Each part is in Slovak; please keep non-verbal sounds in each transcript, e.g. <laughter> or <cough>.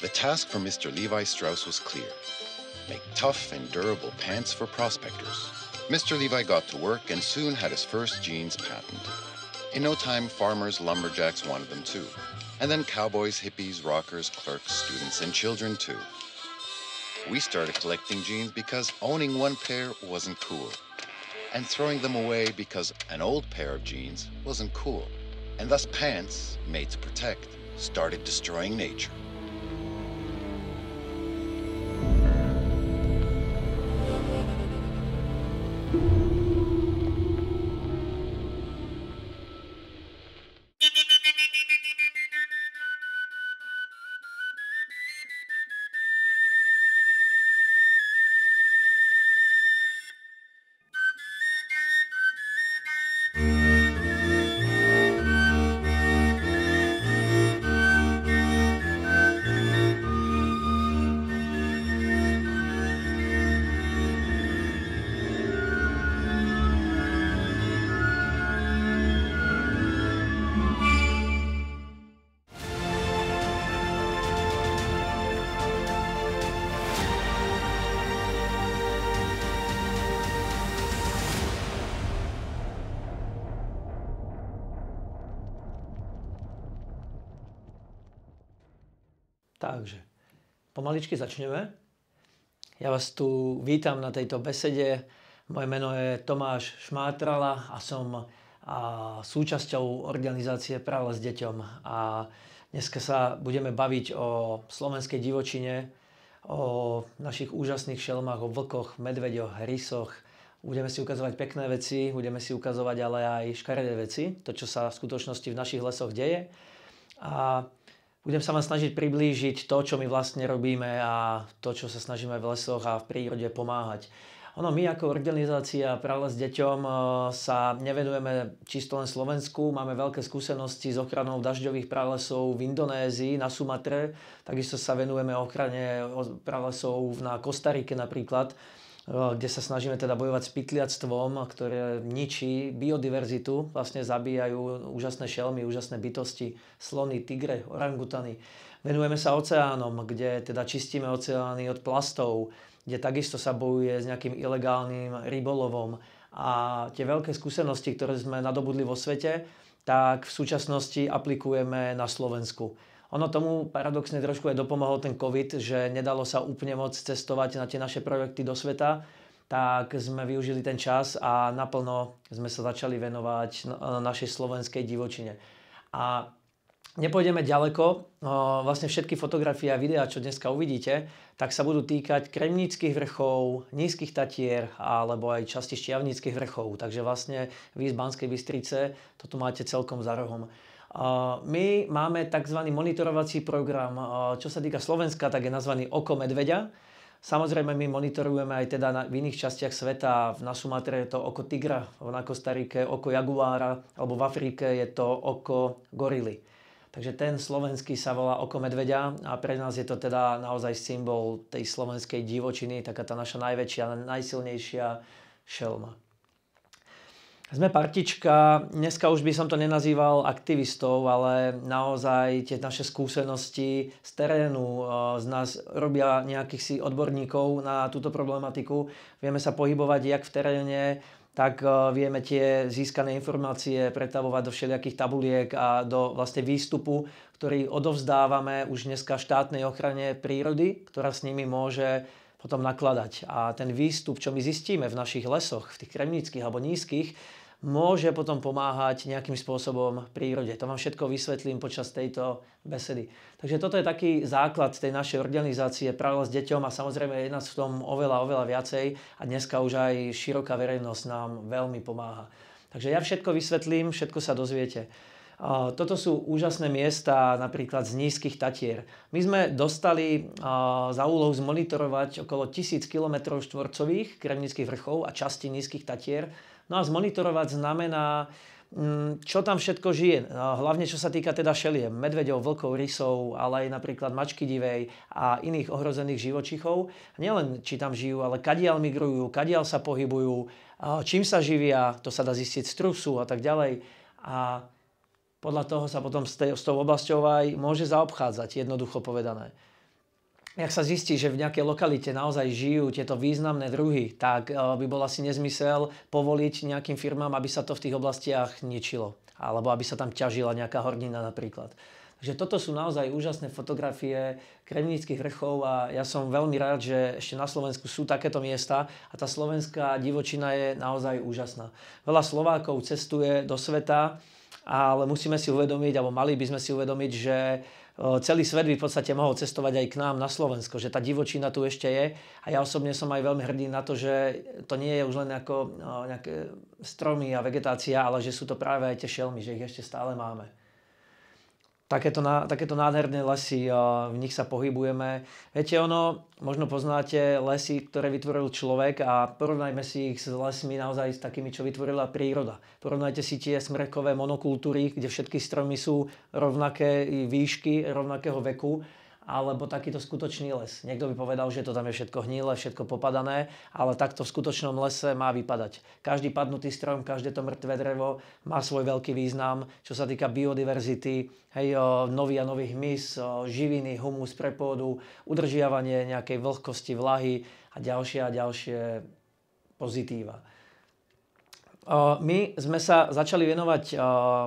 The task for Mr. Levi Strauss was clear make tough and durable pants for prospectors. Mr. Levi got to work and soon had his first jeans patented. In no time, farmers, lumberjacks wanted them too. And then cowboys, hippies, rockers, clerks, students, and children too. We started collecting jeans because owning one pair wasn't cool, and throwing them away because an old pair of jeans wasn't cool. And thus pants, made to protect, started destroying nature. pomaličky začneme. Ja vás tu vítam na tejto besede. Moje meno je Tomáš Šmátrala a som a súčasťou organizácie Práva s deťom. A dnes sa budeme baviť o slovenskej divočine, o našich úžasných šelmách, o vlkoch, medveďoch, rysoch. Budeme si ukazovať pekné veci, budeme si ukazovať ale aj škaredé veci, to, čo sa v skutočnosti v našich lesoch deje. A budem sa vám snažiť priblížiť to, čo my vlastne robíme a to, čo sa snažíme v lesoch a v prírode pomáhať. Ono, my ako organizácia s deťom eh, sa nevenujeme čisto len Slovensku. Máme veľké skúsenosti s ochranou dažďových pralesov v Indonézii, na Sumatre. Takisto sa venujeme ochrane pralesov na Kostarike napríklad kde sa snažíme teda bojovať s pytliactvom, ktoré ničí biodiverzitu, vlastne zabíjajú úžasné šelmy, úžasné bytosti, slony, tigre, orangutany. Venujeme sa oceánom, kde teda čistíme oceány od plastov, kde takisto sa bojuje s nejakým ilegálnym rybolovom. A tie veľké skúsenosti, ktoré sme nadobudli vo svete, tak v súčasnosti aplikujeme na Slovensku. Ono tomu paradoxne trošku aj dopomohol ten COVID, že nedalo sa úplne moc cestovať na tie naše projekty do sveta, tak sme využili ten čas a naplno sme sa začali venovať na našej slovenskej divočine. A nepôjdeme ďaleko, vlastne všetky fotografie a videá, čo dneska uvidíte, tak sa budú týkať kremníckých vrchov, nízkych tatier alebo aj časti šťavníckých vrchov. Takže vlastne vy z Banskej Bystrice toto máte celkom za rohom. My máme tzv. monitorovací program, čo sa týka Slovenska, tak je nazvaný Oko medveďa. Samozrejme, my monitorujeme aj teda v iných častiach sveta. Na Sumatre je to oko tigra, na Kostarike oko jaguára, alebo v Afrike je to oko gorily. Takže ten slovenský sa volá oko medveďa a pre nás je to teda naozaj symbol tej slovenskej divočiny, taká tá naša najväčšia, najsilnejšia šelma. Sme partička, dneska už by som to nenazýval aktivistov, ale naozaj tie naše skúsenosti z terénu eh, z nás robia nejakých si odborníkov na túto problematiku. Vieme sa pohybovať jak v teréne, tak eh, vieme tie získané informácie pretavovať do všelijakých tabuliek a do vlastne výstupu, ktorý odovzdávame už dneska štátnej ochrane prírody, ktorá s nimi môže potom nakladať. A ten výstup, čo my zistíme v našich lesoch, v tých kremnických alebo nízkych, môže potom pomáhať nejakým spôsobom prírode. To vám všetko vysvetlím počas tejto besedy. Takže toto je taký základ tej našej organizácie práve s deťom a samozrejme je nás v tom oveľa, oveľa viacej a dneska už aj široká verejnosť nám veľmi pomáha. Takže ja všetko vysvetlím, všetko sa dozviete. Toto sú úžasné miesta napríklad z nízkych Tatier. My sme dostali za úlohu zmonitorovať okolo 1000 km štvorcových kremnických vrchov a časti nízkych Tatier No a zmonitorovať znamená, mm, čo tam všetko žije. No, hlavne čo sa týka teda šeliem, medveďov, vlkov, rysov, ale aj napríklad mačky divej a iných ohrozených živočichov. Nielen či tam žijú, ale kadiaľ migrujú, kadiaľ sa pohybujú, čím sa živia, to sa dá zistiť z trusu a tak ďalej. A podľa toho sa potom s, s tou oblasťou aj môže zaobchádzať, jednoducho povedané ak sa zistí, že v nejakej lokalite naozaj žijú tieto významné druhy, tak e, by bol asi nezmysel povoliť nejakým firmám, aby sa to v tých oblastiach ničilo. Alebo aby sa tam ťažila nejaká hornina napríklad. Takže toto sú naozaj úžasné fotografie kremnických vrchov a ja som veľmi rád, že ešte na Slovensku sú takéto miesta a tá slovenská divočina je naozaj úžasná. Veľa Slovákov cestuje do sveta, ale musíme si uvedomiť, alebo mali by sme si uvedomiť, že celý svet by v podstate mohol cestovať aj k nám na Slovensko, že tá divočina tu ešte je a ja osobne som aj veľmi hrdý na to, že to nie je už len ako nejaké stromy a vegetácia, ale že sú to práve aj tie šelmy, že ich ešte stále máme takéto, takéto nádherné lesy, v nich sa pohybujeme. Viete, ono, možno poznáte lesy, ktoré vytvoril človek a porovnajme si ich s lesmi naozaj s takými, čo vytvorila príroda. Porovnajte si tie smrekové monokultúry, kde všetky stromy sú rovnaké výšky, rovnakého veku alebo takýto skutočný les. Niekto by povedal, že to tam je všetko hnilé, všetko popadané, ale takto v skutočnom lese má vypadať. Každý padnutý strom, každé to mŕtve drevo má svoj veľký význam, čo sa týka biodiverzity, hej, nový a nových o, živiny, humus pre pôdu, udržiavanie nejakej vlhkosti, vlahy a ďalšie a ďalšie pozitíva. My sme sa začali venovať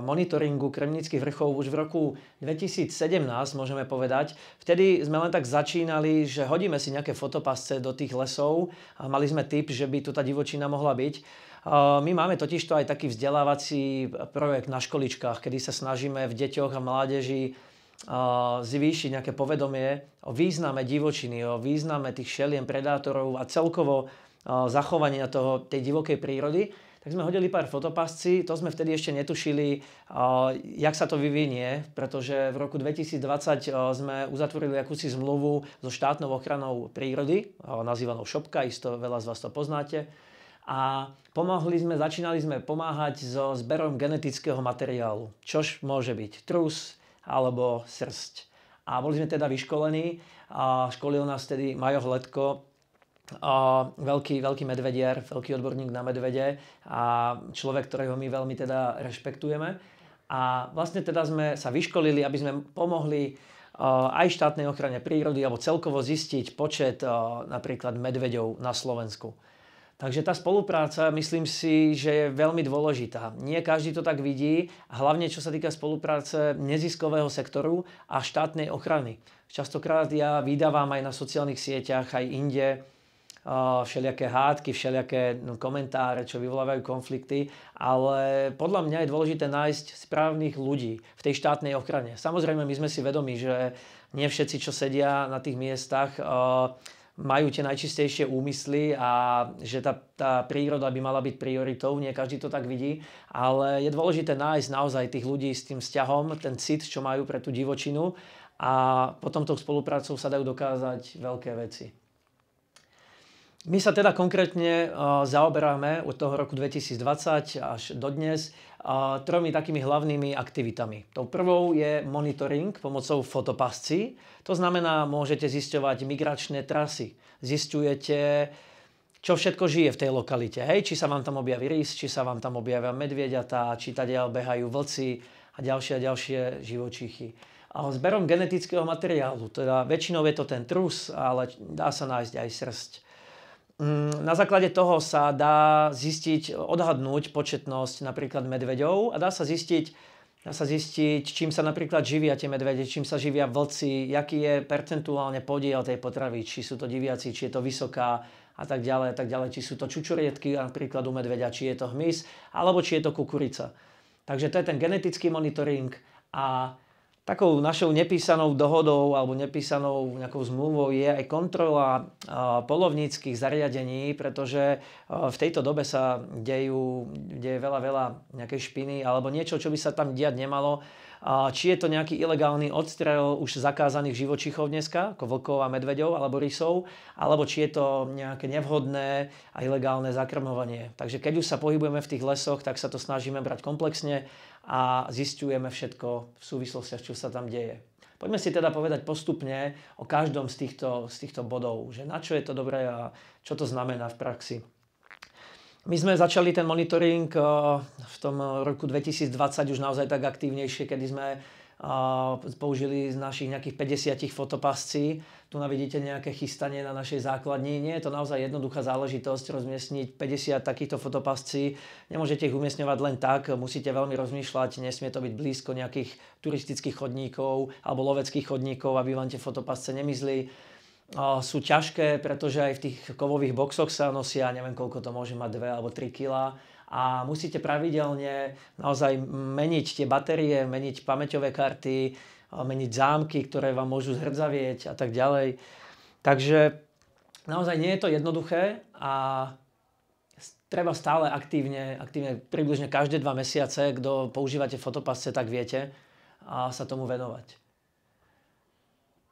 monitoringu Kremnických vrchov už v roku 2017, môžeme povedať. Vtedy sme len tak začínali, že hodíme si nejaké fotopasce do tých lesov a mali sme typ, že by tu tá divočina mohla byť. My máme totiž to aj taký vzdelávací projekt na školičkách, kedy sa snažíme v deťoch a mládeži zvýšiť nejaké povedomie o význame divočiny, o význame tých šeliem, predátorov a celkovo zachovania toho, tej divokej prírody tak sme hodili pár fotopasci, to sme vtedy ešte netušili, jak sa to vyvinie, pretože v roku 2020 sme uzatvorili akúsi zmluvu so štátnou ochranou prírody, nazývanou ŠOPKA, isto veľa z vás to poznáte, a pomohli sme, začínali sme pomáhať so zberom genetického materiálu, čož môže byť trus alebo srst. A boli sme teda vyškolení a školil nás tedy Majo Hledko, veľký, veľký medvedier, veľký odborník na medvede a človek, ktorého my veľmi teda rešpektujeme. A vlastne teda sme sa vyškolili, aby sme pomohli e, aj štátnej ochrane prírody alebo celkovo zistiť počet e, napríklad medveďov na Slovensku. Takže tá spolupráca, myslím si, že je veľmi dôležitá. Nie každý to tak vidí, hlavne čo sa týka spolupráce neziskového sektoru a štátnej ochrany. Častokrát ja vydávam aj na sociálnych sieťach, aj inde, všelijaké hádky, všelijaké no, komentáre, čo vyvolávajú konflikty, ale podľa mňa je dôležité nájsť správnych ľudí v tej štátnej ochrane. Samozrejme, my sme si vedomi, že nie všetci, čo sedia na tých miestach, majú tie najčistejšie úmysly a že tá, tá príroda by mala byť prioritou, nie každý to tak vidí, ale je dôležité nájsť naozaj tých ľudí s tým vzťahom, ten cit, čo majú pre tú divočinu a potom tou spoluprácou sa dajú dokázať veľké veci. My sa teda konkrétne e, zaoberáme od toho roku 2020 až do dnes e, tromi takými hlavnými aktivitami. Tou prvou je monitoring pomocou fotopasci. To znamená, môžete zisťovať migračné trasy. Zistujete, čo všetko žije v tej lokalite. Hej, či sa vám tam objaví rys, či sa vám tam objavia medvieďatá, či tady behajú vlci a ďalšie a ďalšie živočichy. A zberom genetického materiálu, teda väčšinou je to ten trus, ale dá sa nájsť aj srst Mm, na základe toho sa dá zistiť, odhadnúť početnosť napríklad medveďov a dá sa zistiť, dá sa zistiť čím sa napríklad živia tie medvede, čím sa živia vlci, aký je percentuálne podiel tej potravy, či sú to diviaci, či je to vysoká a tak ďalej, a tak ďalej, či sú to čučurietky napríklad u medveďa, či je to hmyz, alebo či je to kukurica. Takže to je ten genetický monitoring a takou našou nepísanou dohodou alebo nepísanou nejakou zmluvou je aj kontrola polovníckých zariadení, pretože v tejto dobe sa dejú, deje veľa, veľa nejakej špiny alebo niečo, čo by sa tam diať nemalo či je to nejaký ilegálny odstrel už zakázaných živočichov dneska, ako vlkov a medveďov alebo rysov, alebo či je to nejaké nevhodné a ilegálne zakrmovanie. Takže keď už sa pohybujeme v tých lesoch, tak sa to snažíme brať komplexne a zistujeme všetko v súvislosti, čo sa tam deje. Poďme si teda povedať postupne o každom z týchto, z týchto bodov, že na čo je to dobré a čo to znamená v praxi. My sme začali ten monitoring eh, v tom roku 2020 už naozaj tak aktívnejšie, kedy sme eh, použili z našich nejakých 50 fotopascí. Tu na vidíte nejaké chystanie na našej základni. Nie je to naozaj jednoduchá záležitosť rozmiestniť 50 takýchto fotopascí. Nemôžete ich umiestňovať len tak, musíte veľmi rozmýšľať, nesmie to byť blízko nejakých turistických chodníkov alebo loveckých chodníkov, aby vám tie fotopasce nemizli sú ťažké, pretože aj v tých kovových boxoch sa nosia, neviem koľko to môže mať, 2 alebo 3 kg a musíte pravidelne naozaj meniť tie batérie, meniť pamäťové karty, meniť zámky, ktoré vám môžu zhrdzavieť a tak ďalej. Takže naozaj nie je to jednoduché a treba stále aktívne, aktívne približne každé dva mesiace, kto používate fotopasce, tak viete, a sa tomu venovať.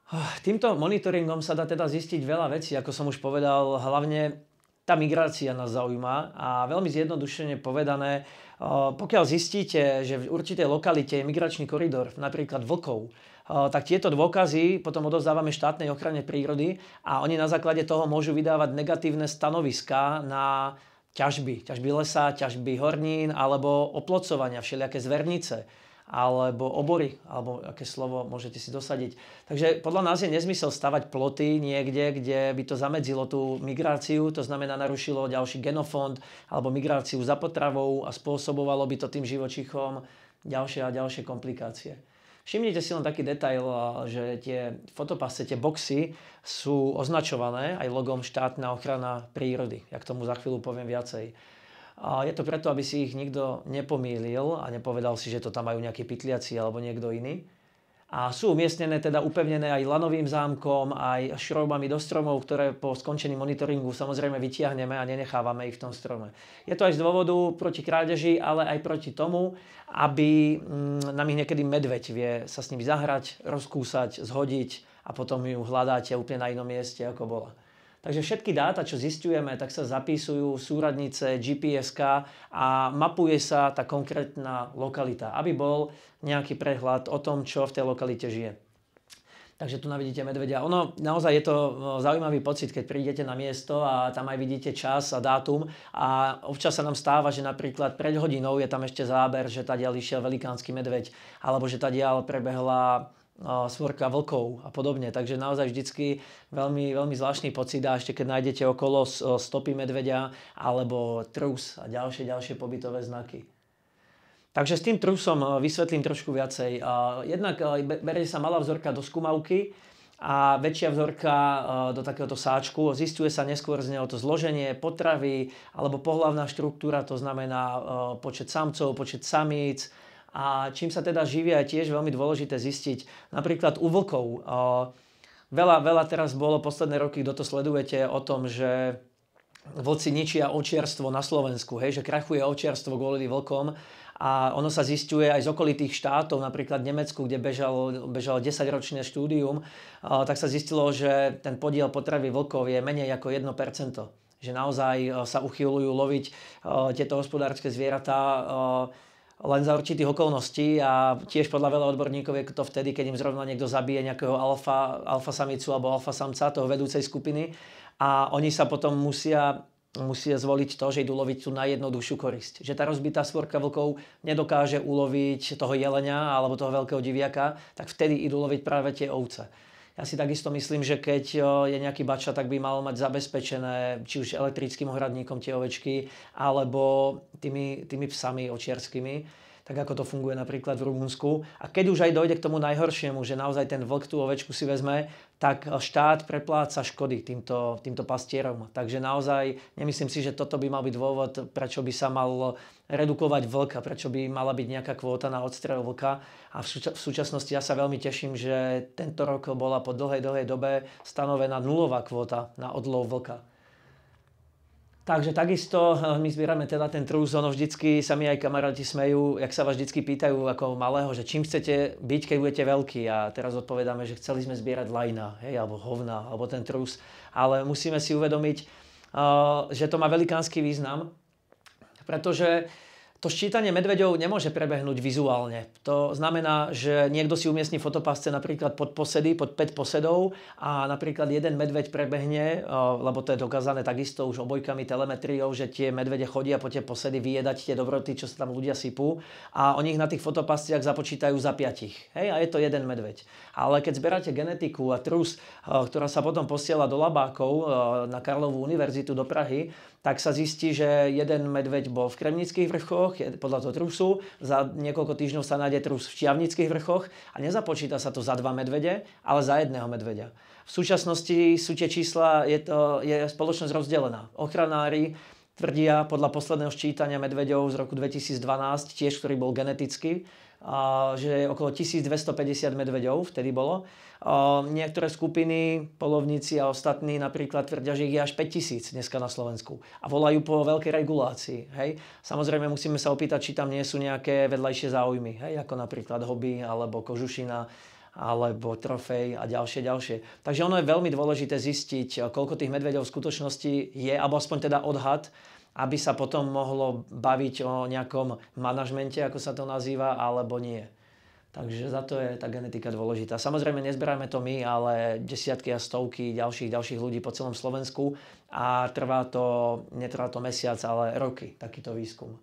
Ah, týmto monitoringom sa dá teda zistiť veľa vecí, ako som už povedal, hlavne tá migrácia nás zaujíma a veľmi zjednodušene povedané, ah, pokiaľ zistíte, že v určitej lokalite je migračný koridor, napríklad vlkov, ah, tak tieto dôkazy potom odovzdávame štátnej ochrane prírody a oni na základe toho môžu vydávať negatívne stanoviska na ťažby, ťažby lesa, ťažby hornín alebo oplocovania, všelijaké zvernice alebo obory, alebo aké slovo môžete si dosadiť. Takže podľa nás je nezmysel stavať ploty niekde, kde by to zamedzilo tú migráciu, to znamená narušilo ďalší genofond alebo migráciu za potravou a spôsobovalo by to tým živočichom ďalšie a ďalšie komplikácie. Všimnite si len taký detail, že tie fotopasce, tie boxy sú označované aj logom štátna ochrana prírody. Ja k tomu za chvíľu poviem viacej. A je to preto, aby si ich nikto nepomýlil a nepovedal si, že to tam majú nejakí pytliaci alebo niekto iný. A sú umiestnené, teda upevnené aj lanovým zámkom, aj šroubami do stromov, ktoré po skončení monitoringu samozrejme vytiahneme a nenechávame ich v tom strome. Je to aj z dôvodu proti krádeži, ale aj proti tomu, aby mm, nám ich niekedy medveď vie sa s nimi zahrať, rozkúsať, zhodiť a potom ju hľadáte úplne na inom mieste, ako bola. Takže všetky dáta, čo zistujeme, tak sa zapísujú v súradnice GPSK a mapuje sa tá konkrétna lokalita, aby bol nejaký prehľad o tom, čo v tej lokalite žije. Takže tu vidíte medvedia. Ono, naozaj je to e, zaujímavý pocit, keď prídete na miesto a tam aj vidíte čas a dátum a občas sa nám stáva, že napríklad pred hodinou je tam ešte záber, že tadiaľ išiel velikánsky medveď alebo že tadiaľ prebehla svorka vlkov a podobne. Takže naozaj vždycky veľmi, veľmi zvláštny pocit a ešte keď nájdete okolo stopy medvedia alebo trus a ďalšie, ďalšie pobytové znaky. Takže s tým trusom e, vysvetlím trošku viacej. E, jednak e, berie sa malá vzorka do skumavky a väčšia vzorka do takéhoto sáčku. Zistuje sa neskôr z neho to zloženie potravy alebo pohlavná štruktúra, to znamená počet samcov, počet samíc, a čím sa teda živia je tiež veľmi dôležité zistiť. Napríklad u vlkov. Veľa, veľa teraz bolo posledné roky, kto to sledujete, o tom, že vlci ničia očierstvo na Slovensku, hej, že krachuje očierstvo kvôli vlkom a ono sa zistuje aj z okolitých štátov, napríklad v Nemecku, kde bežalo, bežalo 10-ročné štúdium, tak sa zistilo, že ten podiel potravy vlkov je menej ako 1%. Že naozaj sa uchylujú loviť tieto hospodárske zvieratá len za určitých okolností a tiež podľa veľa odborníkov je to vtedy, keď im zrovna niekto zabije nejakého alfa, alfa samicu alebo alfa samca, toho vedúcej skupiny a oni sa potom musia musia zvoliť to, že idú loviť tú najjednoduchšiu korisť. Že tá rozbitá svorka vlkov nedokáže uloviť toho jelenia alebo toho veľkého diviaka, tak vtedy idú loviť práve tie ovce. Ja si takisto myslím, že keď je nejaký bača, tak by mal mať zabezpečené či už elektrickým ohradníkom tie ovečky, alebo tými, tými psami očiarskými tak ako to funguje napríklad v Rumunsku. A keď už aj dojde k tomu najhoršiemu, že naozaj ten vlk tú ovečku si vezme, tak štát prepláca škody týmto, týmto pastierom. Takže naozaj nemyslím si, že toto by mal byť dôvod, prečo by sa mal redukovať vlka, prečo by mala byť nejaká kvóta na odstrel vlka. A v, súča- v súčasnosti ja sa veľmi teším, že tento rok bola po dlhej, dlhej dobe stanovená nulová kvóta na odlov vlka. Takže takisto eh, my zbierame teda ten trus, ono vždycky sa mi aj kamaráti smejú, jak sa vás vždycky pýtajú ako malého, že čím chcete byť, keď budete veľký a teraz odpovedáme, že chceli sme zbierať lajna, hej, alebo hovna, alebo ten trus, ale musíme si uvedomiť, eh, že to má velikánsky význam, pretože to ščítanie medveďov nemôže prebehnúť vizuálne. To znamená, že niekto si umiestni fotopásce napríklad pod posedy, pod 5 posedov a napríklad jeden medveď prebehne, lebo to je dokázané takisto už obojkami telemetriou, že tie medvede chodia po tie posedy vyjedať tie dobroty, čo sa tam ľudia sypú a oni ich na tých fotopásciach započítajú za piatich. Hej, a je to jeden medveď. Ale keď zberáte genetiku a trus, ktorá sa potom posiela do labákov na Karlovú univerzitu do Prahy, tak sa zistí, že jeden medveď bol v Kremnických vrchoch, podľa toho trusu, za niekoľko týždňov sa nájde trus v Čiavnických vrchoch a nezapočíta sa to za dva medvede, ale za jedného medvedia. V súčasnosti sú tie čísla, je, to, je spoločnosť rozdelená. Ochranári tvrdia podľa posledného ščítania medveďov z roku 2012, tiež ktorý bol genetický, že okolo 1250 medveďov vtedy bolo. Niektoré skupiny, polovníci a ostatní napríklad tvrdia, že ich je až 5000 dneska na Slovensku a volajú po veľkej regulácii. Hej? Samozrejme musíme sa opýtať, či tam nie sú nejaké vedľajšie záujmy, hej? ako napríklad hobby alebo kožušina alebo trofej a ďalšie, ďalšie. Takže ono je veľmi dôležité zistiť, koľko tých medveďov v skutočnosti je, alebo aspoň teda odhad, aby sa potom mohlo baviť o nejakom manažmente, ako sa to nazýva, alebo nie. Takže za to je tá genetika dôležitá. Samozrejme, nezberáme to my, ale desiatky a stovky ďalších, ďalších ľudí po celom Slovensku a trvá to, netrvá to mesiac, ale roky, takýto výskum.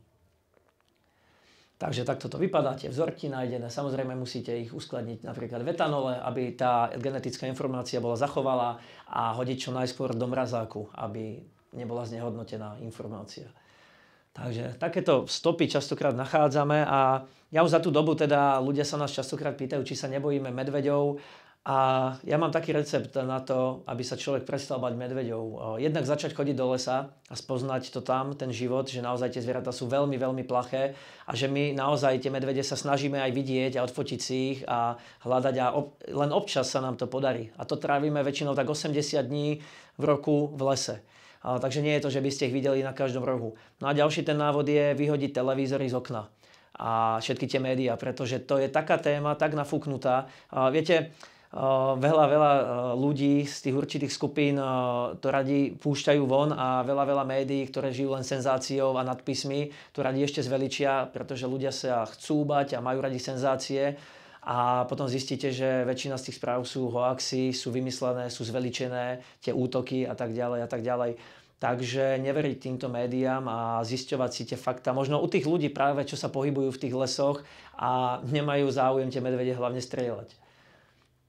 Takže takto to vypadá, tie vzorky nájdené, samozrejme musíte ich uskladniť napríklad v etanole, aby tá genetická informácia bola zachovala a hodiť čo najskôr do mrazáku, aby nebola znehodnotená informácia. Takže takéto stopy častokrát nachádzame a ja už za tú dobu teda ľudia sa nás častokrát pýtajú, či sa nebojíme medveďov a ja mám taký recept na to, aby sa človek prestal bať medveďov. Jednak začať chodiť do lesa a spoznať to tam, ten život, že naozaj tie zvieratá sú veľmi, veľmi plaché a že my naozaj tie medvede sa snažíme aj vidieť a odfotiť si ich a hľadať a ob- len občas sa nám to podarí. A to trávime väčšinou tak 80 dní v roku v lese takže nie je to, že by ste ich videli na každom rohu. No a ďalší ten návod je vyhodiť televízory z okna a všetky tie médiá, pretože to je taká téma, tak nafúknutá. viete, veľa, veľa ľudí z tých určitých skupín to radi púšťajú von a veľa, veľa médií, ktoré žijú len senzáciou a nadpismi, to radi ešte zveličia, pretože ľudia sa chcú bať a majú radi senzácie a potom zistíte, že väčšina z tých správ sú hoaxi, sú vymyslené, sú zveličené, tie útoky a tak ďalej a tak ďalej. Takže neveriť týmto médiám a zisťovať si tie fakta. Možno u tých ľudí práve, čo sa pohybujú v tých lesoch a nemajú záujem tie medvede hlavne strieľať.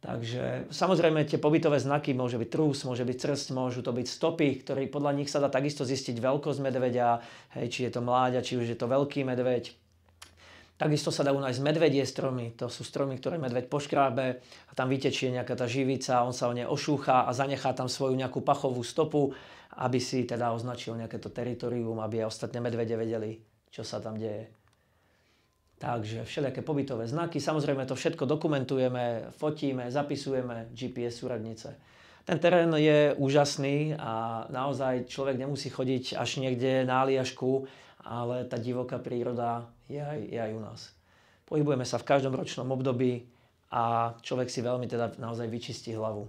Takže samozrejme tie pobytové znaky, môže byť trús, môže byť crst, môžu to byť stopy, ktorý podľa nich sa dá takisto zistiť veľkosť medveďa, hej, či je to mláďa, či už je to veľký medveď. Takisto sa dajú nájsť medvedie stromy, to sú stromy, ktoré medveď poškrábe a tam vytečie nejaká tá živica, on sa o ne ošúcha a zanechá tam svoju nejakú pachovú stopu, aby si teda označil nejaké to teritorium, aby aj ostatné medvede vedeli, čo sa tam deje. Takže všelijaké pobytové znaky, samozrejme to všetko dokumentujeme, fotíme, zapisujeme GPS súradnice. Ten terén je úžasný a naozaj človek nemusí chodiť až niekde na Aliašku, ale tá divoká príroda je aj, je aj u nás. Pohybujeme sa v každom ročnom období a človek si veľmi teda naozaj vyčistí hlavu.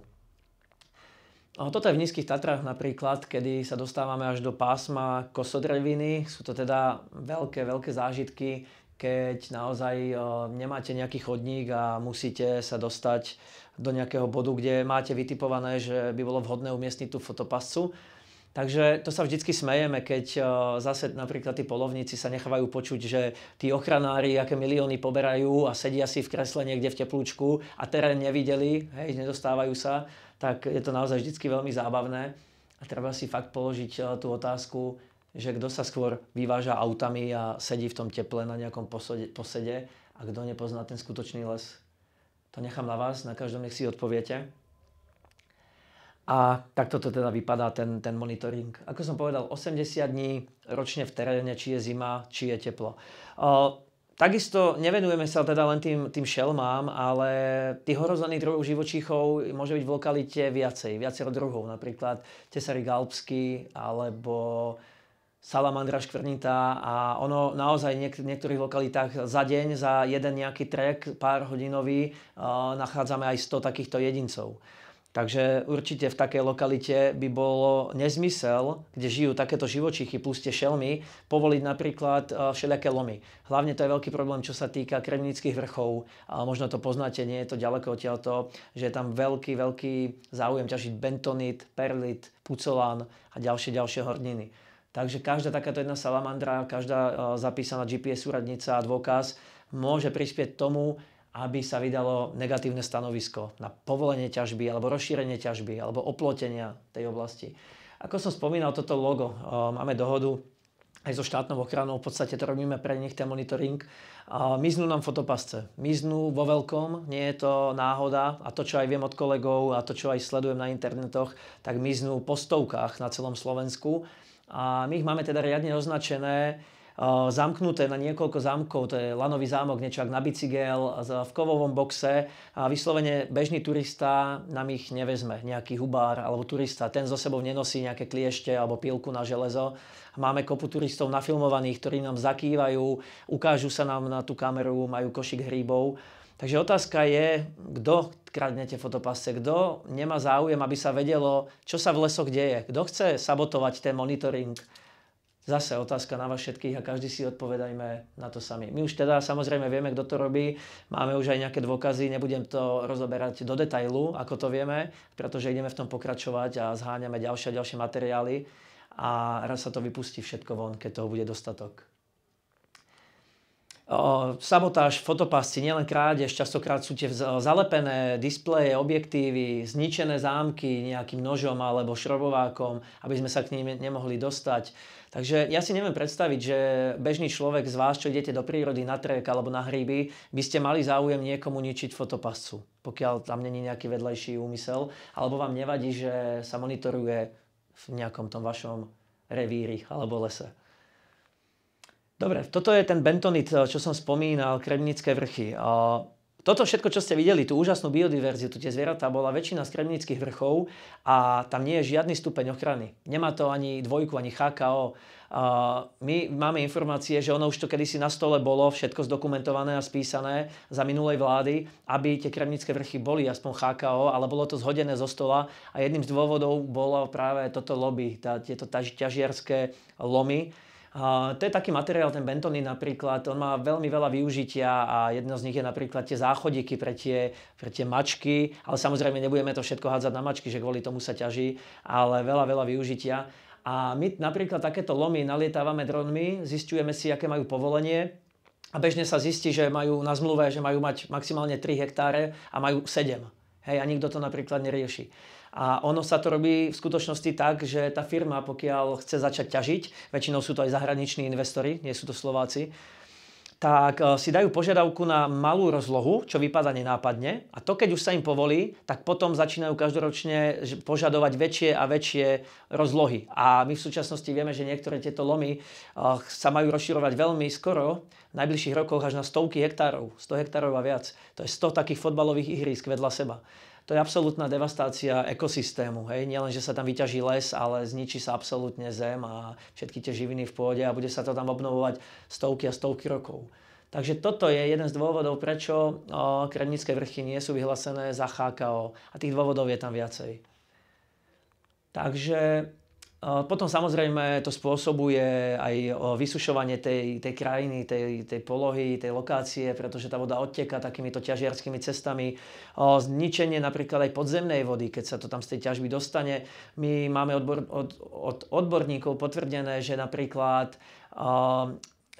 No, toto je v Nízkych Tatrách napríklad, kedy sa dostávame až do pásma kosodreviny. Sú to teda veľké, veľké zážitky, keď naozaj e, nemáte nejaký chodník a musíte sa dostať do nejakého bodu, kde máte vytipované, že by bolo vhodné umiestniť tú fotopascu Takže to sa vždycky smejeme, keď eh, zase napríklad tí polovníci sa nechávajú počuť, že tí ochranári, aké milióny poberajú a sedia si v kresle niekde v teplúčku a terén nevideli, hej, nedostávajú sa, tak je to naozaj vždycky veľmi zábavné. A treba si fakt položiť eh, tú otázku, že kto sa skôr vyváža autami a sedí v tom teple na nejakom posode, posede a kto nepozná ten skutočný les. To nechám na vás, na každom nech si odpoviete. A takto to teda vypadá ten, ten monitoring. Ako som povedal, 80 dní ročne v teréne, či je zima, či je teplo. O, takisto nevenujeme sa teda len tým, tým šelmám, ale tých horozených druhov živočíchov môže byť v lokalite viacej, viacero druhov. Napríklad tesarik alpský alebo salamandra škvrnitá a ono naozaj v niek- niektorých lokalitách za deň, za jeden nejaký trek, pár hodinový, o, nachádzame aj 100 takýchto jedincov. Takže určite v takej lokalite by bolo nezmysel, kde žijú takéto živočichy plus tie šelmy, povoliť napríklad e, všelijaké lomy. Hlavne to je veľký problém, čo sa týka kremnických vrchov. A možno to poznáte, nie je to ďaleko odtiaľto, že je tam veľký, veľký záujem ťažiť bentonit, perlit, pucolán a ďalšie, ďalšie horniny. Takže každá takáto jedna salamandra, každá e, zapísaná GPS úradnica a dôkaz môže prispieť tomu, aby sa vydalo negatívne stanovisko na povolenie ťažby alebo rozšírenie ťažby alebo oplotenia tej oblasti. Ako som spomínal, toto logo, eh, máme dohodu aj so štátnou ochranou, v podstate to robíme pre nich, ten monitoring. Miznú nám fotopasce, miznú vo veľkom, nie je to náhoda a to, čo aj viem od kolegov a to, čo aj sledujem na internetoch, tak miznú po stovkách na celom Slovensku. A my ich máme teda riadne označené, zamknuté na niekoľko zámkov, to je Lanový zámok, niečo na bicykel, v kovovom boxe a vyslovene bežný turista nám ich nevezme, nejaký hubár alebo turista, ten zo sebou nenosí nejaké kliešte alebo pilku na železo. Máme kopu turistov nafilmovaných, ktorí nám zakývajú, ukážu sa nám na tú kameru, majú košik hríbov. Takže otázka je, kto kradnete fotopasce, kto nemá záujem, aby sa vedelo, čo sa v lesoch deje, kto chce sabotovať ten monitoring. Zase otázka na vás všetkých a každý si odpovedajme na to sami. My už teda samozrejme vieme, kto to robí, máme už aj nejaké dôkazy, nebudem to rozoberať do detailu, ako to vieme, pretože ideme v tom pokračovať a zháňame ďalšie a ďalšie materiály a raz sa to vypustí všetko von, keď toho bude dostatok sabotáž fotopásci, nielen krádež, častokrát sú tie zalepené displeje, objektívy, zničené zámky nejakým nožom alebo šrobovákom, aby sme sa k ním nemohli dostať. Takže ja si neviem predstaviť, že bežný človek z vás, čo idete do prírody na trek alebo na hríby, by ste mali záujem niekomu ničiť fotopascu, pokiaľ tam není nejaký vedlejší úmysel, alebo vám nevadí, že sa monitoruje v nejakom tom vašom revíri alebo lese. Dobre, toto je ten bentonit, eh, čo som spomínal, kremnické vrchy. Eh, toto všetko, čo ste videli, tú úžasnú biodiverzitu, tie zvieratá, bola väčšina z kremnických vrchov a tam nie je žiadny stupeň ochrany. Nemá to ani dvojku, ani HKO. Eh, my máme informácie, že ono už to kedysi na stole bolo, všetko zdokumentované a spísané za minulej vlády, aby tie kremnické vrchy boli aspoň HKO, ale bolo to zhodené zo stola a jedným z dôvodov bolo práve toto lobby, tá, tieto ťažiarské lomy, to je taký materiál, ten bentonín napríklad, on má veľmi veľa využitia a jedno z nich je napríklad tie záchodiky pre tie, pre tie mačky, ale samozrejme nebudeme to všetko hádzať na mačky, že kvôli tomu sa ťaží, ale veľa, veľa využitia. A my napríklad takéto lomy nalietávame dronmi, zistujeme si, aké majú povolenie, a bežne sa zistí, že majú na zmluve, že majú mať maximálne 3 hektáre a majú 7. Hej, a nikto to napríklad nerieši. A ono sa to robí v skutočnosti tak, že tá firma, pokiaľ chce začať ťažiť, väčšinou sú to aj zahraniční investori, nie sú to Slováci, tak e, si dajú požiadavku na malú rozlohu, čo vypadá nenápadne. A to, keď už sa im povolí, tak potom začínajú každoročne požadovať väčšie a väčšie rozlohy. A my v súčasnosti vieme, že niektoré tieto lomy e, sa majú rozširovať veľmi skoro, v najbližších rokoch až na stovky hektárov, 100 hektárov a viac. To je 100 takých fotbalových ihrísk vedľa seba to je absolútna devastácia ekosystému. Hej? len, že sa tam vyťaží les, ale zničí sa absolútne zem a všetky tie živiny v pôde a bude sa to tam obnovovať stovky a stovky rokov. Takže toto je jeden z dôvodov, prečo kremnické vrchy nie sú vyhlásené za HKO. A tých dôvodov je tam viacej. Takže potom samozrejme to spôsobuje aj vysušovanie tej, tej krajiny, tej, tej polohy, tej lokácie, pretože tá voda odteka takýmito ťažiarskými cestami. Zničenie napríklad aj podzemnej vody, keď sa to tam z tej ťažby dostane. My máme odbor, od, od odborníkov potvrdené, že napríklad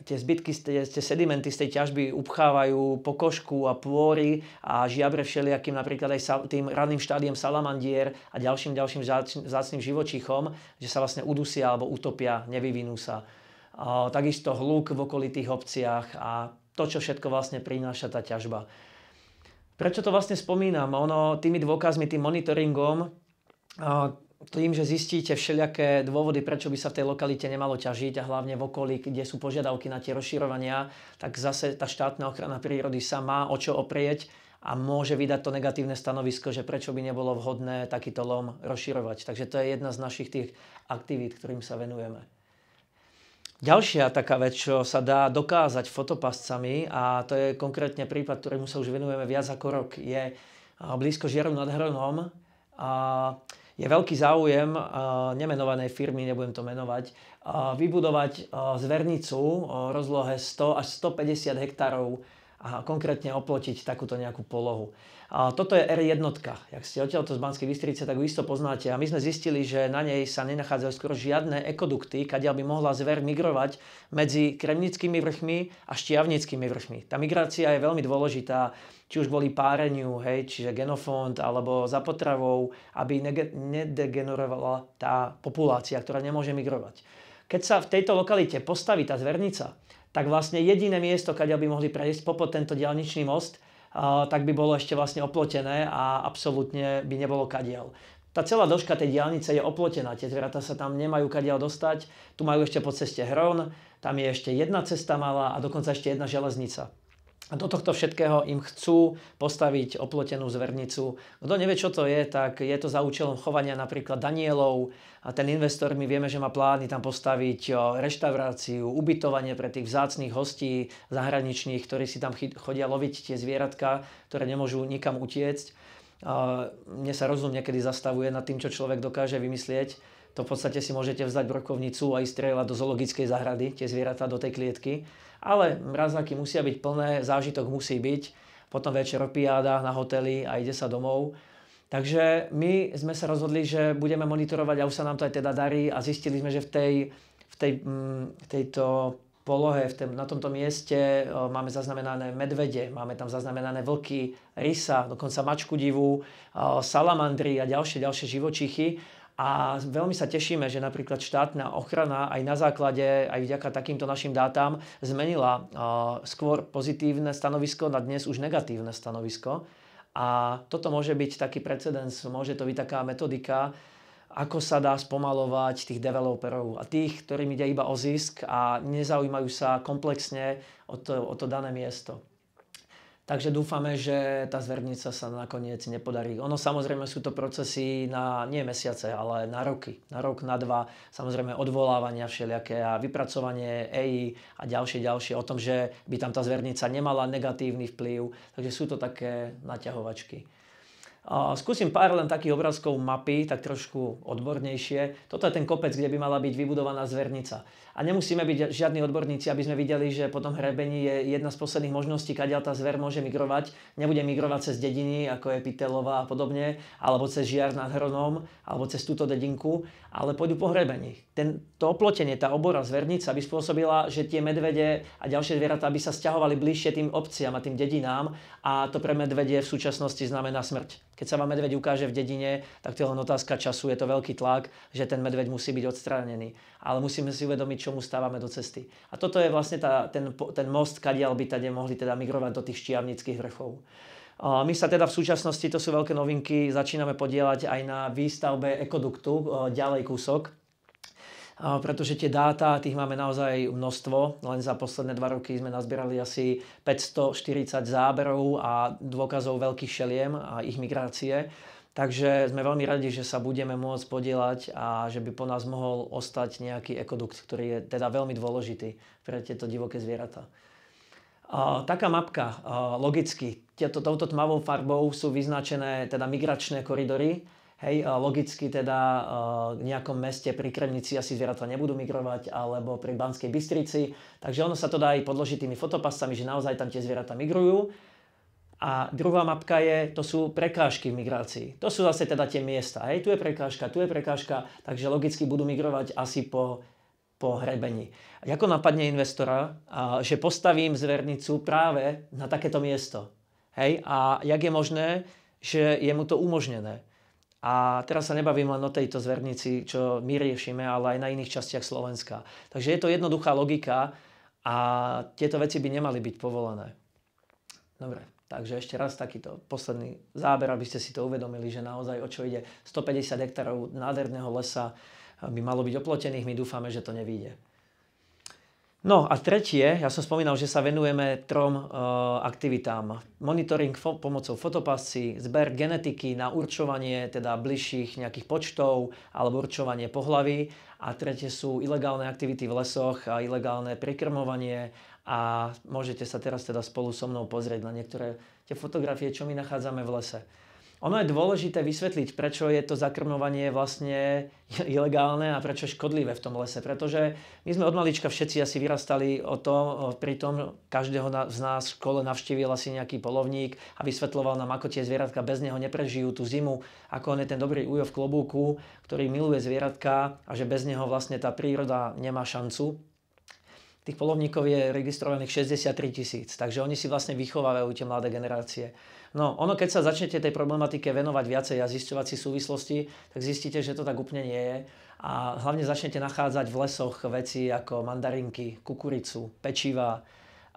tie zbytky, tie, tie sedimenty z tej ťažby upchávajú pokožku a pôry a žiabre všelijakým napríklad aj sa, tým raným štádiem salamandier a ďalším ďalším zácným živočichom, že sa vlastne udusia alebo utopia, nevyvinú sa. A, takisto hluk v okolitých obciach a to, čo všetko vlastne prináša tá ťažba. Prečo to vlastne spomínam? Ono tými dôkazmi, tým monitoringom tým, že zistíte všelijaké dôvody, prečo by sa v tej lokalite nemalo ťažiť a hlavne v okolí, kde sú požiadavky na tie rozširovania, tak zase tá štátna ochrana prírody sa má o čo oprieť a môže vydať to negatívne stanovisko, že prečo by nebolo vhodné takýto lom rozširovať. Takže to je jedna z našich tých aktivít, ktorým sa venujeme. Ďalšia taká vec, čo sa dá dokázať fotopascami, a to je konkrétne prípad, ktorému sa už venujeme viac ako rok, je blízko žiaru nad Hronom. A je veľký záujem nemenovanej firmy, nebudem to menovať, vybudovať zvernicu rozlohe 100 až 150 hektárov a konkrétne oplotiť takúto nejakú polohu. A toto je R1, ak ste odtiaľto z Banskej Bystrice, tak ju isto poznáte. A my sme zistili, že na nej sa nenachádzajú skoro žiadne ekodukty, kadiaľ by mohla zver migrovať medzi kremnickými vrchmi a štiavnickými vrchmi. Tá migrácia je veľmi dôležitá, či už boli páreniu, hej, čiže genofond, alebo za potravou, aby nedegenerovala tá populácia, ktorá nemôže migrovať. Keď sa v tejto lokalite postaví tá zvernica, tak vlastne jediné miesto, kde by mohli prejsť popod tento dialničný most, tak by bolo ešte vlastne oplotené a absolútne by nebolo kadiel. Tá celá dĺžka tej diálnice je oplotená, tie zvieratá sa tam nemajú kadiaľ dostať, tu majú ešte po ceste Hron, tam je ešte jedna cesta malá a dokonca ešte jedna železnica. A do tohto všetkého im chcú postaviť oplotenú zvernicu. Kto nevie, čo to je, tak je to za účelom chovania napríklad Danielov. A ten investor, my vieme, že má plány tam postaviť reštauráciu, ubytovanie pre tých vzácných hostí zahraničných, ktorí si tam chodia loviť tie zvieratka, ktoré nemôžu nikam utiecť. A mne sa rozum niekedy zastavuje nad tým, čo človek dokáže vymyslieť. To v podstate si môžete vzdať brokovnicu a ísť do zoologickej záhrady, tie zvieratá do tej klietky ale mrazáky musia byť plné, zážitok musí byť, potom večer piáda na hoteli a ide sa domov. Takže my sme sa rozhodli, že budeme monitorovať a už sa nám to aj teda darí a zistili sme, že v, tej, v tej, mm, v tejto polohe, v tém, na tomto mieste e, máme zaznamenané medvede, máme tam zaznamenané vlky, rysa, dokonca mačku divú, e, salamandry a ďalšie, ďalšie živočichy. A veľmi sa tešíme, že napríklad štátna ochrana aj na základe, aj vďaka takýmto našim dátam zmenila skôr pozitívne stanovisko na dnes už negatívne stanovisko. A toto môže byť taký precedens, môže to byť taká metodika, ako sa dá spomalovať tých developerov a tých, ktorým ide iba o zisk a nezaujímajú sa komplexne o to, o to dané miesto. Takže dúfame, že tá zvernica sa nakoniec nepodarí. Ono samozrejme sú to procesy na nie mesiace, ale na roky. Na rok, na dva. Samozrejme odvolávania všelijaké a vypracovanie EI a ďalšie, ďalšie o tom, že by tam tá zvernica nemala negatívny vplyv. Takže sú to také naťahovačky. Skúsim pár len takých obrázkov mapy, tak trošku odbornejšie. Toto je ten kopec, kde by mala byť vybudovaná zvernica. A nemusíme byť žiadni odborníci, aby sme videli, že po tom hrebení je jedna z posledných možností, kde tá zver môže migrovať. Nebude migrovať cez dediny, ako je Pitelová a podobne, alebo cez žiar nad Hronom, alebo cez túto dedinku, ale pôjdu po hrebení. Ten, to oplotenie, tá obora zvernica by spôsobila, že tie medvede a ďalšie zvieratá by sa stiahovali bližšie tým obciam a tým dedinám a to pre medvede v súčasnosti znamená smrť. Keď sa vám medveď ukáže v dedine, tak to je len otázka času, je to veľký tlak, že ten medveď musí byť odstránený. Ale musíme si uvedomiť, čo mu stávame do cesty. A toto je vlastne tá, ten, ten most, kadiaľ by tady mohli teda migrovať do tých štiavnických vrchov. My sa teda v súčasnosti, to sú veľké novinky, začíname podielať aj na výstavbe ekoduktu, e, ďalej kúsok, e, pretože tie dáta, tých máme naozaj množstvo. Len za posledné dva roky sme nazbierali asi 540 záberov a dôkazov veľkých šeliem a ich migrácie. Takže sme veľmi radi, že sa budeme môcť podielať a že by po nás mohol ostať nejaký ekodukt, ktorý je teda veľmi dôležitý pre tieto divoké zvieratá. Taká mapka, logicky, tieto, touto tmavou farbou sú vyznačené teda migračné koridory, Hej, logicky teda v nejakom meste pri Kremnici asi zvieratá nebudú migrovať, alebo pri Banskej Bystrici. Takže ono sa to dá aj podložiť tými fotopasami, že naozaj tam tie zvieratá migrujú. A druhá mapka je, to sú prekážky v migrácii. To sú zase teda tie miesta. Hej, tu je prekážka, tu je prekážka, takže logicky budú migrovať asi po po hrebení. Ako napadne investora, že postavím zvernicu práve na takéto miesto? Hej? A jak je možné, že je mu to umožnené? A teraz sa nebavím len o tejto zvernici, čo my riešime, ale aj na iných častiach Slovenska. Takže je to jednoduchá logika a tieto veci by nemali byť povolené. Dobre, takže ešte raz takýto posledný záber, aby ste si to uvedomili, že naozaj o čo ide. 150 hektárov nádherného lesa, by malo byť oplotených, my dúfame, že to nevíde. No a tretie, ja som spomínal, že sa venujeme trom e, aktivitám. Monitoring fo- pomocou fotopasy, zber genetiky na určovanie teda bližších nejakých počtov alebo určovanie pohlavy a tretie sú ilegálne aktivity v lesoch a ilegálne prikrmovanie a môžete sa teraz teda spolu so mnou pozrieť na niektoré tie fotografie, čo my nachádzame v lese. Ono je dôležité vysvetliť, prečo je to zakrmovanie vlastne <laughs> ilegálne a prečo je škodlivé v tom lese. Pretože my sme od malička všetci asi vyrastali o tom, pri tom každého z nás v škole navštívil asi nejaký polovník a vysvetloval nám, ako tie zvieratka bez neho neprežijú tú zimu, ako on je ten dobrý ujo v klobúku, ktorý miluje zvieratka a že bez neho vlastne tá príroda nemá šancu tých polovníkov je registrovaných 63 tisíc, takže oni si vlastne vychovávajú tie mladé generácie. No, ono keď sa začnete tej problematike venovať viacej a zisťovať si súvislosti, tak zistíte, že to tak úplne nie je. A hlavne začnete nachádzať v lesoch veci ako mandarinky, kukuricu, pečiva,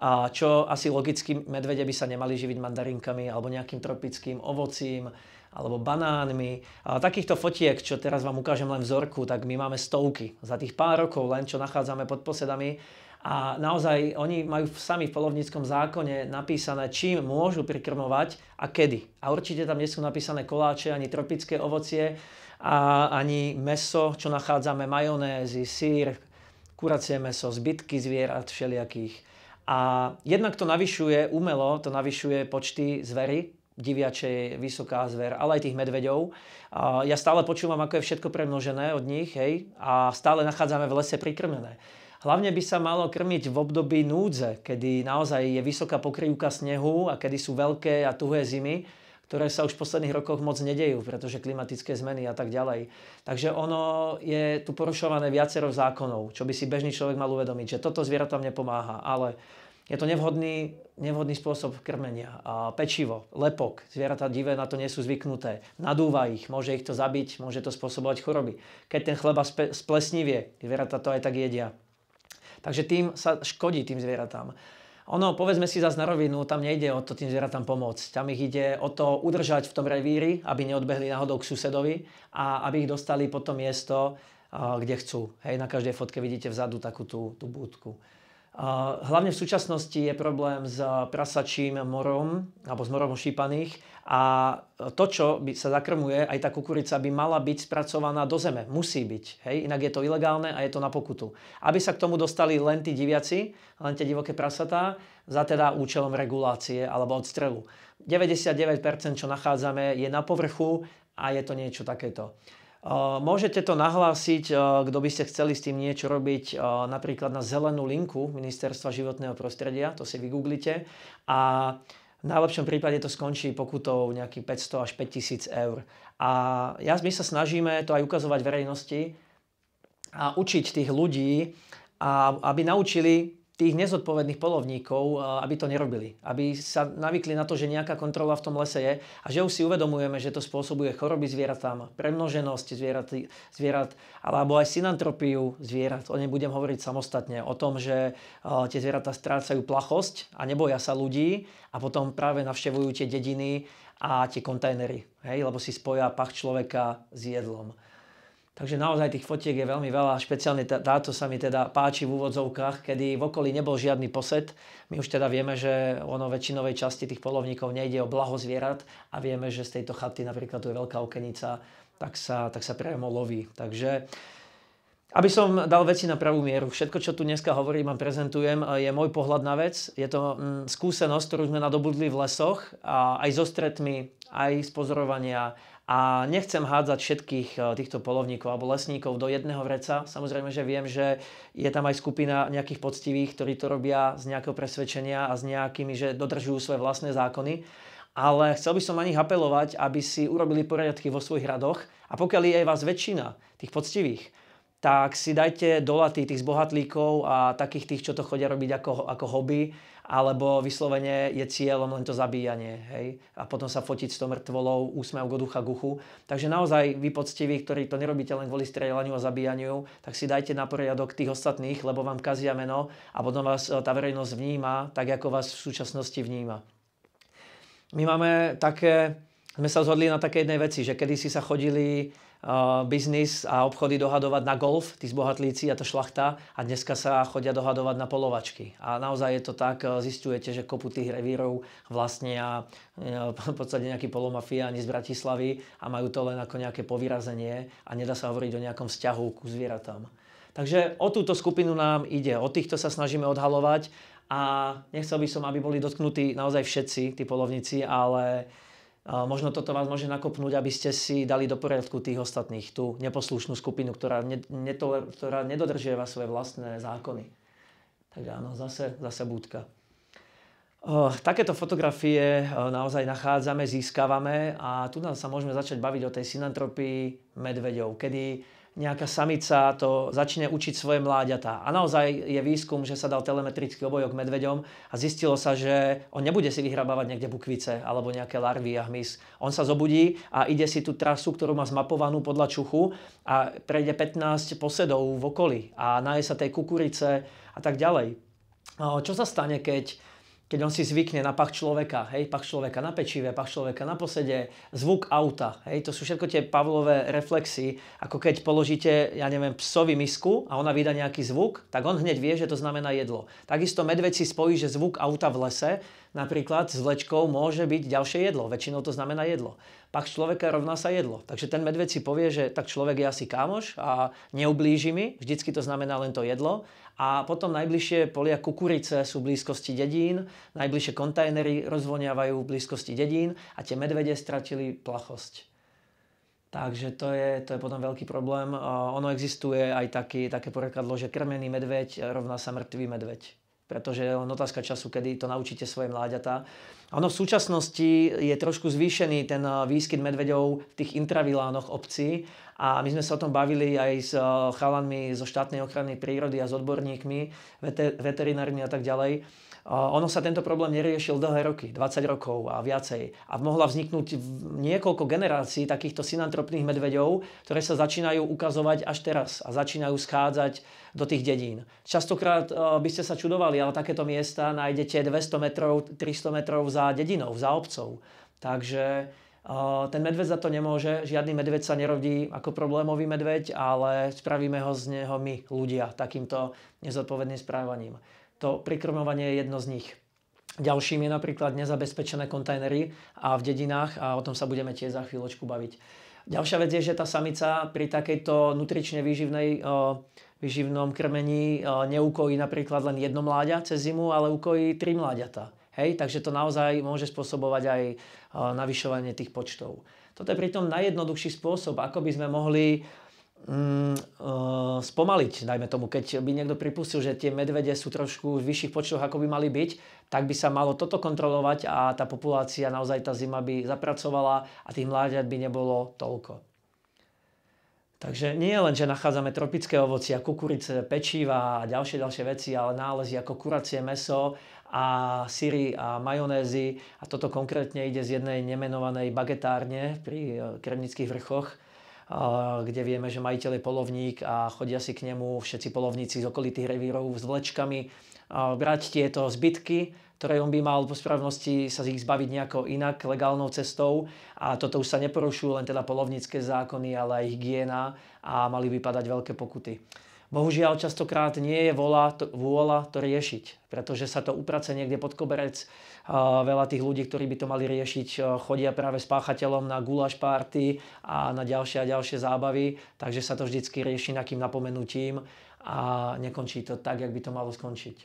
a čo asi logicky medvede by sa nemali živiť mandarinkami alebo nejakým tropickým ovocím alebo banánmi. A takýchto fotiek, čo teraz vám ukážem len vzorku, tak my máme stovky. Za tých pár rokov len, čo nachádzame pod posedami, a naozaj oni majú sami v polovníckom zákone napísané, čím môžu prikrmovať a kedy. A určite tam nie sú napísané koláče, ani tropické ovocie, a ani meso, čo nachádzame, majonézy, sír, kuracie meso, zbytky zvierat všelijakých. A jednak to navyšuje umelo, to navyšuje počty zvery, diviače je vysoká zver, ale aj tých medveďov. A ja stále počúvam, ako je všetko premnožené od nich, hej, a stále nachádzame v lese prikrmené. Hlavne by sa malo krmiť v období núdze, kedy naozaj je vysoká pokrývka snehu a kedy sú veľké a tuhé zimy, ktoré sa už v posledných rokoch moc nedejú, pretože klimatické zmeny a tak ďalej. Takže ono je tu porušované viacero zákonov, čo by si bežný človek mal uvedomiť, že toto zviera tam nepomáha, ale je to nevhodný, nevhodný spôsob krmenia. A pečivo, lepok, zvieratá divé na to nie sú zvyknuté. Nadúva ich, môže ich to zabiť, môže to spôsobovať choroby. Keď ten chleba splesnivie, zvieratá to aj tak jedia. Takže tým sa škodí tým zvieratám. Ono, povedzme si zase na rovinu, tam nejde o to tým zvieratám pomôcť. Tam ich ide o to udržať v tom revíri, aby neodbehli náhodou k susedovi a aby ich dostali po to miesto, kde chcú. Hej, na každej fotke vidíte vzadu takú tú, tú búdku. Hlavne v súčasnosti je problém s prasačím morom alebo s morom šípaných, a to, čo by sa zakrmuje, aj tá kukurica by mala byť spracovaná do zeme. Musí byť. Hej? Inak je to ilegálne a je to na pokutu. Aby sa k tomu dostali len tí diviaci, len tie divoké prasatá, za teda účelom regulácie alebo odstrelu. 99%, čo nachádzame, je na povrchu a je to niečo takéto. Môžete to nahlásiť, kto by ste chceli s tým niečo robiť, napríklad na zelenú linku Ministerstva životného prostredia, to si vygooglite. A v najlepšom prípade to skončí pokutou nejakých 500 až 5000 eur. A ja, my sa snažíme to aj ukazovať verejnosti a učiť tých ľudí, a aby naučili tých nezodpovedných polovníkov, eh, aby to nerobili. Aby sa navykli na to, že nejaká kontrola v tom lese je a že už si uvedomujeme, že to spôsobuje choroby zvieratám, premnoženosť zvierat, zvierat alebo aj synantropiu zvierat. O nej budem hovoriť samostatne. O tom, že eh, tie zvieratá strácajú plachosť a neboja sa ľudí a potom práve navštevujú tie dediny a tie kontajnery. Hej? Lebo si spoja pach človeka s jedlom. Takže naozaj tých fotiek je veľmi veľa, špeciálne táto sa mi teda páči v úvodzovkách, kedy v okolí nebol žiadny posed. My už teda vieme, že ono väčšinovej časti tých polovníkov nejde o blaho zvierat a vieme, že z tejto chaty napríklad tu je veľká okenica, tak sa, tak sa priamo loví. Takže aby som dal veci na pravú mieru, všetko, čo tu dneska hovorím a prezentujem, je môj pohľad na vec. Je to mm, skúsenosť, ktorú sme nadobudli v lesoch, a aj so stretmi, aj z pozorovania, a nechcem hádzať všetkých e, týchto polovníkov alebo lesníkov do jedného vreca. Samozrejme, že viem, že je tam aj skupina nejakých poctivých, ktorí to robia z nejakého presvedčenia a s nejakými, že dodržujú svoje vlastné zákony. Ale chcel by som na nich apelovať, aby si urobili poriadky vo svojich radoch a pokiaľ je aj vás väčšina tých poctivých, tak si dajte dolatý tých zbohatlíkov a takých tých, čo to chodia robiť ako, ako hobby, alebo vyslovene je cieľom len to zabíjanie. Hej? A potom sa fotiť s tou mŕtvolou, úsmev ducha guchu. Takže naozaj vy poctiví, ktorí to nerobíte len kvôli strieľaniu a zabíjaniu, tak si dajte na poriadok tých ostatných, lebo vám kazia meno a potom vás e, tá verejnosť vníma tak, ako vás v súčasnosti vníma. My máme také, sme sa zhodli na také jednej veci, že kedysi sa chodili Eh, biznis a obchody dohadovať na golf, tí zbohatlíci a tá šlachta a dneska sa chodia dohadovať na polovačky. A naozaj je to tak, eh, zistujete, že kopu tých revírov vlastne a eh, v podstate nejakí polomafiáni z Bratislavy a majú to len ako nejaké povýrazenie a nedá sa hovoriť o nejakom vzťahu ku zvieratám. Takže o túto skupinu nám ide, o týchto sa snažíme odhalovať a nechcel by som, aby boli dotknutí naozaj všetci tí polovníci, ale Možno toto vás môže nakopnúť, aby ste si dali do poriadku tých ostatných, tú neposlušnú skupinu, ktorá, ne, netoler, ktorá nedodržieva svoje vlastné zákony. Takže áno, zase, zase búdka. Takéto fotografie e, naozaj nachádzame, získavame a tu nás sa môžeme začať baviť o tej synantropii medveďov, kedy nejaká samica to začne učiť svoje mláďatá. A naozaj je výskum, že sa dal telemetrický obojok medveďom a zistilo sa, že on nebude si vyhrabávať niekde bukvice alebo nejaké larvy a hmyz. On sa zobudí a ide si tú trasu, ktorú má zmapovanú podľa čuchu a prejde 15 posedov v okolí a náje sa tej kukurice a tak ďalej. Čo sa stane, keď keď on si zvykne na pach človeka, hej, pach človeka na pečive, pach človeka na posede, zvuk auta, hej, to sú všetko tie Pavlové reflexy, ako keď položíte, ja neviem, psovi misku a ona vydá nejaký zvuk, tak on hneď vie, že to znamená jedlo. Takisto medveď si spojí, že zvuk auta v lese, napríklad s vlečkou môže byť ďalšie jedlo, väčšinou to znamená jedlo. Pach človeka rovná sa jedlo. Takže ten medveď si povie, že tak človek je asi kámoš a neublíži mi, vždycky to znamená len to jedlo a potom najbližšie polia kukurice sú v blízkosti dedín, najbližšie kontajnery rozvoniavajú v blízkosti dedín a tie medvede stratili plachosť. Takže to je, to je potom veľký problém. Ono existuje aj taký, také porekadlo, že krmený medveď rovná sa mŕtvý medveď. Pretože je otázka času, kedy to naučíte svoje mláďata. A ono v súčasnosti je trošku zvýšený ten výskyt medveďov v tých intravilánoch obcí, a my sme sa o tom bavili aj s eh, chalanmi zo štátnej ochrany prírody a s odborníkmi, veter- veterinármi a tak ďalej. Ono sa tento problém neriešil dlhé roky, 20 rokov a viacej. A mohla vzniknúť niekoľko generácií takýchto synantropných medveďov, ktoré sa začínajú ukazovať až teraz a začínajú schádzať do tých dedín. Častokrát eh, by ste sa čudovali, ale takéto miesta nájdete 200 metrov, 300 metrov za dedinou, za obcov. Takže ten medveď za to nemôže, žiadny medveď sa nerodí ako problémový medveď, ale spravíme ho z neho my, ľudia, takýmto nezodpovedným správaním. To prikrmovanie je jedno z nich. Ďalším je napríklad nezabezpečené kontajnery a v dedinách a o tom sa budeme tiež za chvíľočku baviť. Ďalšia vec je, že tá samica pri takejto nutrične výživnej, výživnom krmení neukojí napríklad len jedno mláďa cez zimu, ale ukojí tri mláďata. Hej, takže to naozaj môže spôsobovať aj navyšovanie tých počtov. Toto je pritom najjednoduchší spôsob, ako by sme mohli mm, e, spomaliť, dajme tomu, keď by niekto pripustil, že tie medvede sú trošku v vyšších počtoch, ako by mali byť, tak by sa malo toto kontrolovať a tá populácia, naozaj tá zima by zapracovala a tých mláďat by nebolo toľko. Takže nie len, že nachádzame tropické ovoci a kukurice, pečiva a ďalšie, ďalšie veci, ale nálezy ako kuracie meso a syry a majonézy. A toto konkrétne ide z jednej nemenovanej bagetárne pri e, Kremnických vrchoch, e, kde vieme, že majiteľ je polovník a chodia si k nemu všetci polovníci z okolitých revírov s vlečkami e, brať tieto zbytky, ktoré on by mal po správnosti sa z ich zbaviť nejako inak, legálnou cestou. A toto už sa neporušujú len teda polovnícke zákony, ale aj hygiena a mali by padať veľké pokuty. Bohužiaľ, častokrát nie je vola, to, vôľa to riešiť, pretože sa to uprace niekde pod koberec. Veľa tých ľudí, ktorí by to mali riešiť, e, chodia práve s páchateľom na gulaš party a na ďalšie a ďalšie zábavy, takže sa to vždycky rieši nejakým napomenutím a nekončí to tak, jak by to malo skončiť.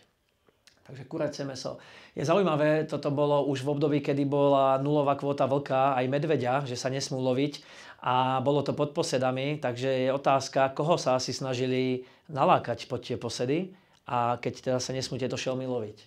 Takže kuracie meso. Je zaujímavé, toto bolo už v období, kedy bola nulová kvóta vlka aj medveďa, že sa nesmú loviť a bolo to pod posedami, takže je otázka, koho sa asi snažili nalákať pod tie posedy a keď teda sa nesmú tieto šelmy loviť.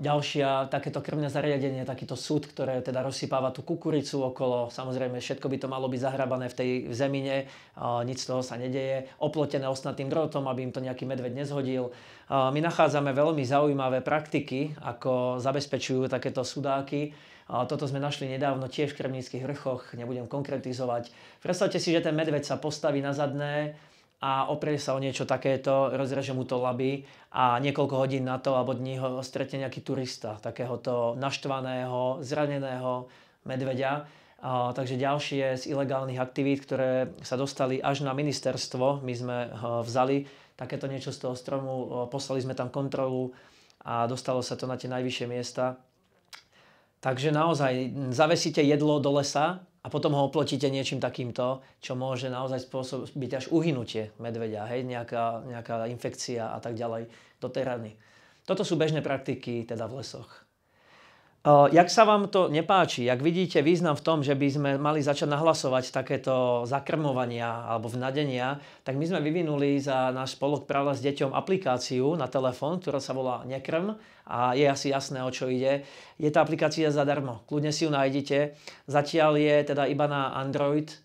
Ďalšia, takéto krvné zariadenie, takýto súd, ktoré teda rozsypáva tú kukuricu okolo. Samozrejme, všetko by to malo byť zahrabané v tej v zemine, nič z toho sa nedeje. Oplotené ostnatým drotom, aby im to nejaký medveď nezhodil. My nachádzame veľmi zaujímavé praktiky, ako zabezpečujú takéto sudáky toto sme našli nedávno tiež v Kremnických vrchoch, nebudem konkretizovať. Predstavte si, že ten medveď sa postaví na zadné a oprie sa o niečo takéto, rozreže mu to laby a niekoľko hodín na to alebo dní ho stretne nejaký turista, takéhoto naštvaného, zraneného medveďa. A, takže ďalšie z ilegálnych aktivít, ktoré sa dostali až na ministerstvo, my sme e, vzali takéto niečo z toho stromu, e, poslali sme tam kontrolu a dostalo sa to na tie najvyššie miesta. Takže naozaj zavesíte jedlo do lesa a potom ho oplotíte niečím takýmto, čo môže naozaj spôsobiť až uhynutie medveďa, hej, nejaká, nejaká infekcia a tak ďalej do tej rany. Toto sú bežné praktiky teda v lesoch. Eh, jak sa vám to nepáči, ak vidíte význam v tom, že by sme mali začať nahlasovať takéto zakrmovania alebo vnadenia, tak my sme vyvinuli za náš spolok práve s deťom aplikáciu na telefón, ktorá sa volá Nekrm a je asi jasné, o čo ide. Je tá aplikácia zadarmo, kľudne si ju nájdete. Zatiaľ je teda iba na Android, eh,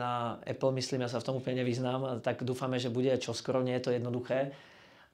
na Apple myslím, ja sa v tom úplne nevyznám, tak dúfame, že bude čoskoro, nie je to jednoduché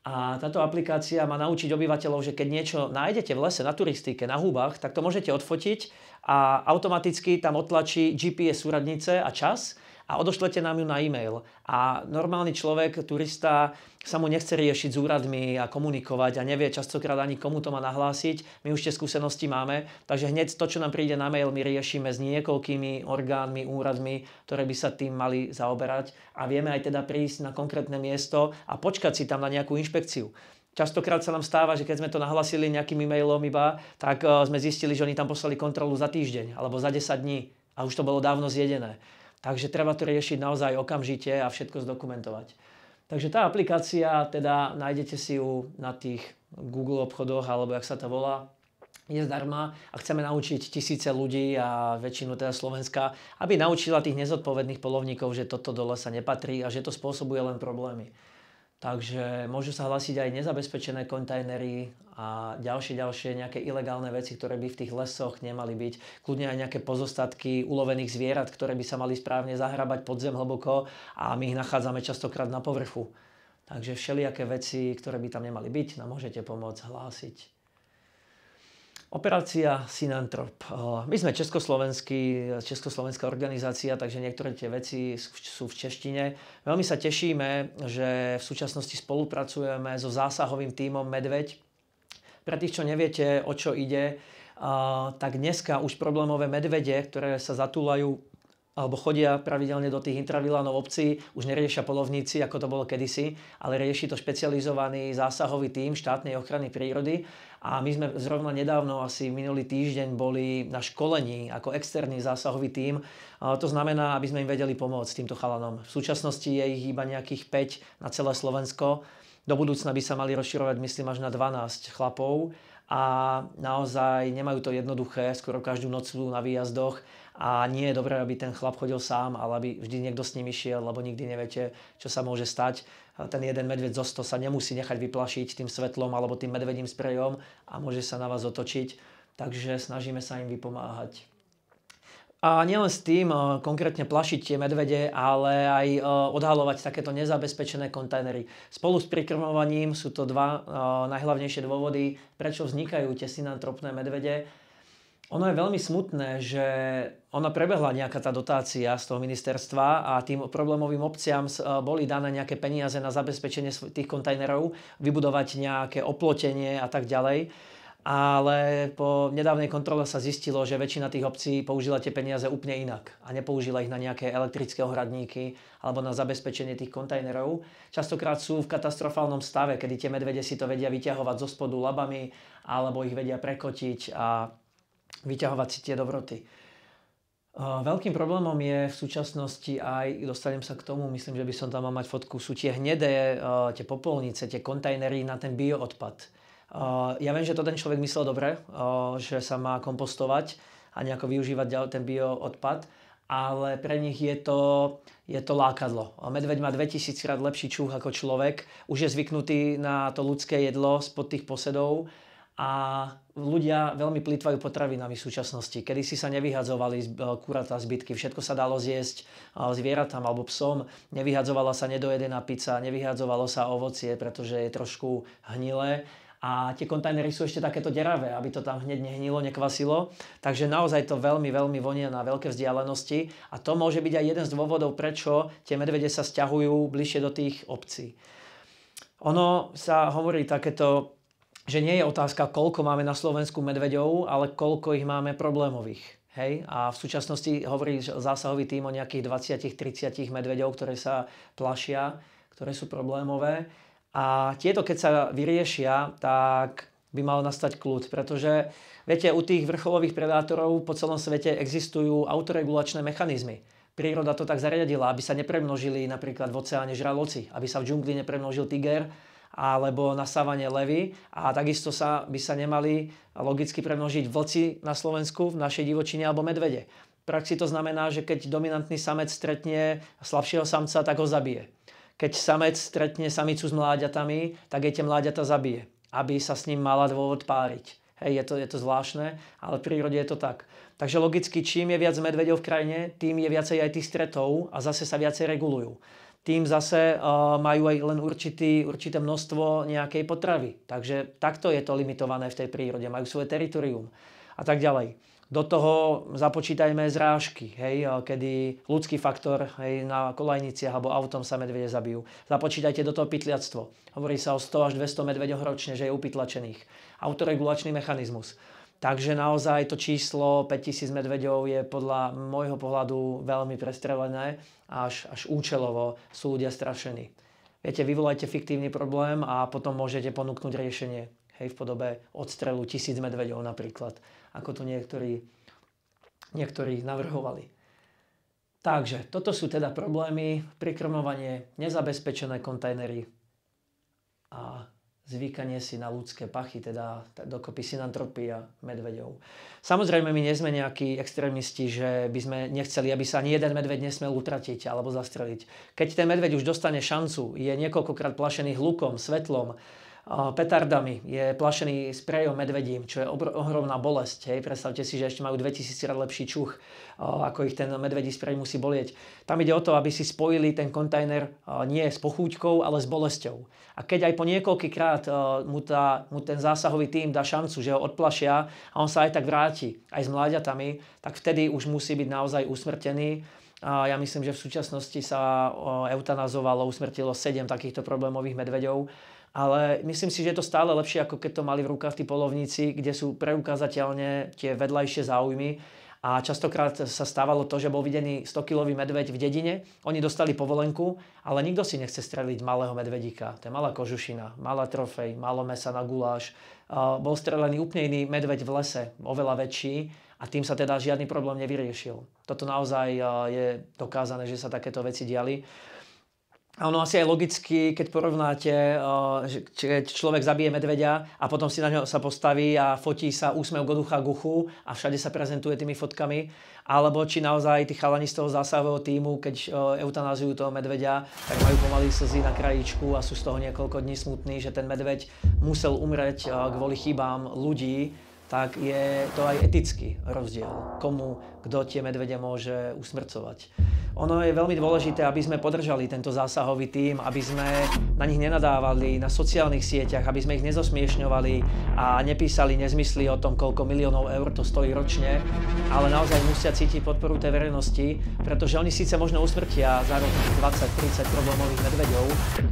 a táto aplikácia má naučiť obyvateľov, že keď niečo nájdete v lese na turistike, na hubách, tak to môžete odfotiť a automaticky tam otlačí GPS súradnice a čas a odošlete nám ju na e-mail. A normálny človek, turista, sa mu nechce riešiť s úradmi a komunikovať a nevie častokrát ani komu to má nahlásiť. My už tie skúsenosti máme, takže hneď to, čo nám príde na mail, my riešime s niekoľkými orgánmi, úradmi, ktoré by sa tým mali zaoberať a vieme aj teda prísť na konkrétne miesto a počkať si tam na nejakú inšpekciu. Častokrát sa nám stáva, že keď sme to nahlasili nejakým e-mailom iba, tak eh, sme zistili, že oni tam poslali kontrolu za týždeň alebo za 10 dní a už to bolo dávno zjedené. Takže treba to riešiť naozaj okamžite a všetko zdokumentovať. Takže tá aplikácia, teda nájdete si ju na tých Google obchodoch, alebo jak sa to volá, je zdarma a chceme naučiť tisíce ľudí a väčšinu teda Slovenska, aby naučila tých nezodpovedných polovníkov, že toto dole sa nepatrí a že to spôsobuje len problémy. Takže môžu sa hlásiť aj nezabezpečené kontajnery a ďalšie, ďalšie nejaké ilegálne veci, ktoré by v tých lesoch nemali byť. Kľudne aj nejaké pozostatky ulovených zvierat, ktoré by sa mali správne zahrabať pod zem hlboko a my ich nachádzame častokrát na povrchu. Takže všelijaké veci, ktoré by tam nemali byť, nám môžete pomôcť hlásiť. Operácia Sinantrop. Eh, my sme československá organizácia, takže niektoré tie veci sú v češtine. Veľmi sa tešíme, že v súčasnosti spolupracujeme so zásahovým tímom Medveď. Pre tých, čo neviete, o čo ide, eh, tak dneska už problémové medvede, ktoré sa zatúlajú alebo chodia pravidelne do tých intravilánov obcí, už neriešia polovníci, ako to bolo kedysi, ale rieši to špecializovaný zásahový tím štátnej ochrany prírody. A my sme zrovna nedávno, asi minulý týždeň, boli na školení ako externý zásahový tím. To znamená, aby sme im vedeli pomôcť týmto chalanom. V súčasnosti je ich iba nejakých 5 na celé Slovensko. Do budúcna by sa mali rozširovať, myslím, až na 12 chlapov a naozaj nemajú to jednoduché, skoro každú noc sú na výjazdoch a nie je dobré, aby ten chlap chodil sám, ale aby vždy niekto s ním išiel, lebo nikdy neviete, čo sa môže stať. Ten jeden medveď zo 100 sa nemusí nechať vyplašiť tým svetlom alebo tým medvedím sprejom a môže sa na vás otočiť, takže snažíme sa im vypomáhať. A nielen s tým e, konkrétne plašiť tie medvede, ale aj e, odhalovať takéto nezabezpečené kontajnery. Spolu s prikrmovaním sú to dva e, najhlavnejšie dôvody, prečo vznikajú tie tesinantropné medvede. Ono je veľmi smutné, že ona prebehla nejaká tá dotácia z toho ministerstva a tým problémovým obciam e, boli dané nejaké peniaze na zabezpečenie tých kontajnerov, vybudovať nejaké oplotenie a tak ďalej. Ale po nedávnej kontrole sa zistilo, že väčšina tých obcí použila tie peniaze úplne inak a nepoužila ich na nejaké elektrické ohradníky alebo na zabezpečenie tých kontajnerov. Častokrát sú v katastrofálnom stave, kedy tie medvede si to vedia vyťahovať zo spodu labami alebo ich vedia prekotiť a vyťahovať si tie dobroty. Eh, veľkým problémom je v súčasnosti aj, dostanem sa k tomu, myslím, že by som tam mal mať fotku, sú tie hnedé, eh, tie popolnice, tie kontajnery na ten bioodpad. Eh, ja viem, že to ten človek myslel dobre, že sa má kompostovať a nejako využívať ten bioodpad, ale pre nich je to, je to lákadlo. Medveď má 2000 krát lepší čuch ako človek, už je zvyknutý na to ľudské jedlo spod tých posedov a ľudia veľmi plýtvajú potravinami v súčasnosti. Kedy si sa nevyhadzovali e, kuratá zbytky, všetko sa dalo zjesť e, zvieratám alebo psom, nevyhadzovala sa nedojedená pizza, nevyhadzovalo sa ovocie, pretože je trošku hnilé a tie kontajnery sú ešte takéto deravé, aby to tam hneď nehnilo, nekvasilo. Takže naozaj to veľmi, veľmi vonia na veľké vzdialenosti a to môže byť aj jeden z dôvodov, prečo tie medvede sa stiahujú bližšie do tých obcí. Ono sa hovorí takéto že nie je otázka, koľko máme na Slovensku medveďov, ale koľko ich máme problémových. Hej? A v súčasnosti hovorí zásahový tým o nejakých 20-30 medveďov, ktoré sa plašia, ktoré sú problémové. A tieto, keď sa vyriešia, tak by mal nastať kľud, pretože viete, u tých vrcholových predátorov po celom svete existujú autoregulačné mechanizmy. Príroda to tak zariadila, aby sa nepremnožili napríklad v oceáne žraloci, aby sa v džungli nepremnožil tiger, alebo nasávanie levy a takisto sa, by sa nemali logicky premnožiť vlci na Slovensku, v našej divočine alebo medvede. V praxi to znamená, že keď dominantný samec stretne slabšieho samca, tak ho zabije. Keď samec stretne samicu s mláďatami, tak jej tie mláďata zabije, aby sa s ním mala dôvod páriť. Hej, je to, je to zvláštne, ale v prírode je to tak. Takže logicky, čím je viac medvedov v krajine, tým je viacej aj tých stretov a zase sa viacej regulujú tým zase eh, majú aj len určitý, určité množstvo nejakej potravy. Takže takto je to limitované v tej prírode. Majú svoje teritorium a tak ďalej. Do toho započítajme zrážky, hej, eh, kedy ľudský faktor hej, na kolajniciach alebo autom sa medvede zabijú. Započítajte do toho pytliactvo. Hovorí sa o 100 až 200 medveďoch ročne, že je upytlačených. Autoregulačný mechanizmus. Takže naozaj to číslo 5000 medveďov je podľa môjho pohľadu veľmi prestrelené až, až účelovo sú ľudia strašení. Viete, vyvolajte fiktívny problém a potom môžete ponúknuť riešenie. Hej, v podobe odstrelu tisíc medveďov napríklad, ako to niektorí, niektorí navrhovali. Takže, toto sú teda problémy, prikrmovanie, nezabezpečené kontajnery a zvykanie si na ľudské pachy, teda dokopy synantropia medveďov. Samozrejme, my nie sme nejakí extrémisti, že by sme nechceli, aby sa ani jeden medveď nesmel utratiť alebo zastreliť. Keď ten medveď už dostane šancu, je niekoľkokrát plašený hlukom, svetlom, petardami, je plašený sprejom medvedím, čo je ohromná bolesť. Hej. Predstavte si, že ešte majú 2000 krát lepší čuch, ako ich ten medvedí sprej musí bolieť. Tam ide o to, aby si spojili ten kontajner nie s pochúťkou, ale s bolesťou. A keď aj po niekoľký krát mu, tá, mu ten zásahový tým dá šancu, že ho odplašia a on sa aj tak vráti, aj s mláďatami, tak vtedy už musí byť naozaj usmrtený. A ja myslím, že v súčasnosti sa eutanazovalo, usmrtilo 7 takýchto problémových medveďov ale myslím si, že je to stále lepšie, ako keď to mali v rukách tí polovníci, kde sú preukázateľne tie vedľajšie záujmy. A častokrát sa stávalo to, že bol videný 100-kilový medveď v dedine, oni dostali povolenku, ale nikto si nechce streliť malého medvedíka. To je malá kožušina, malá trofej, malo mesa na guláš. Bol strelený úplne iný medveď v lese, oveľa väčší a tým sa teda žiadny problém nevyriešil. Toto naozaj je dokázané, že sa takéto veci diali. A ono asi aj logicky, keď porovnáte, eh, že človek zabije medveďa a potom si na ňo sa postaví a fotí sa úsmev Goducha Guchu a všade sa prezentuje tými fotkami, alebo či naozaj tí chalani z toho zásahového týmu, keď eh, eutanáziujú toho medvedia, tak majú pomaly slzy na krajičku a sú z toho niekoľko dní smutní, že ten medveď musel umrieť eh, kvôli chybám ľudí, tak je to aj etický rozdiel, komu, kto tie medvede môže usmrcovať. Ono je veľmi dôležité, aby sme podržali tento zásahový tým, aby sme na nich nenadávali na sociálnych sieťach, aby sme ich nezosmiešňovali a nepísali nezmysly o tom, koľko miliónov eur to stojí ročne, ale naozaj musia cítiť podporu tej verejnosti, pretože oni síce možno usmrtia za rok 20-30 problémových medveďov,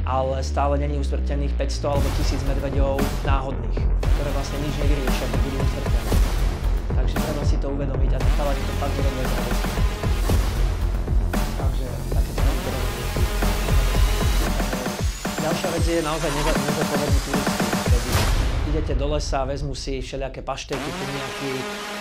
ale stále není usmrtených 500 alebo 1000 medveďov náhodných, ktoré vlastne nič nevyriešia, budú koncerte. Takže treba si to uvedomiť a nechávať to fakt urobiť Takže takéto teda. Ďalšia vec je naozaj nezodpovedný turistov. Kedy idete do lesa, vezmu si všelijaké paštejky, nejaké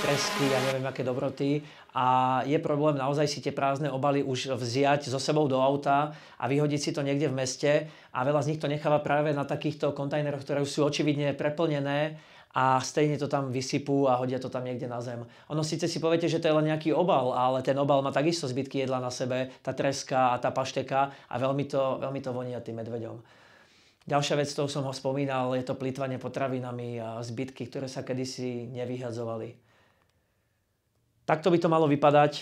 tresky a ja neviem aké dobroty a je problém naozaj si tie prázdne obaly už vziať so sebou do auta a vyhodiť si to niekde v meste a veľa z nich to necháva práve na takýchto kontajneroch, ktoré už sú očividne preplnené a stejne to tam vysypú a hodia to tam niekde na zem. Ono síce si poviete, že to je len nejaký obal, ale ten obal má takisto zbytky jedla na sebe, tá treska a tá pašteka a veľmi to, veľmi to vonia tým medveďom. Ďalšia vec, ktorú som ho spomínal, je to plýtvanie potravinami a zbytky, ktoré sa kedysi nevyhadzovali. Takto by to malo vypadať,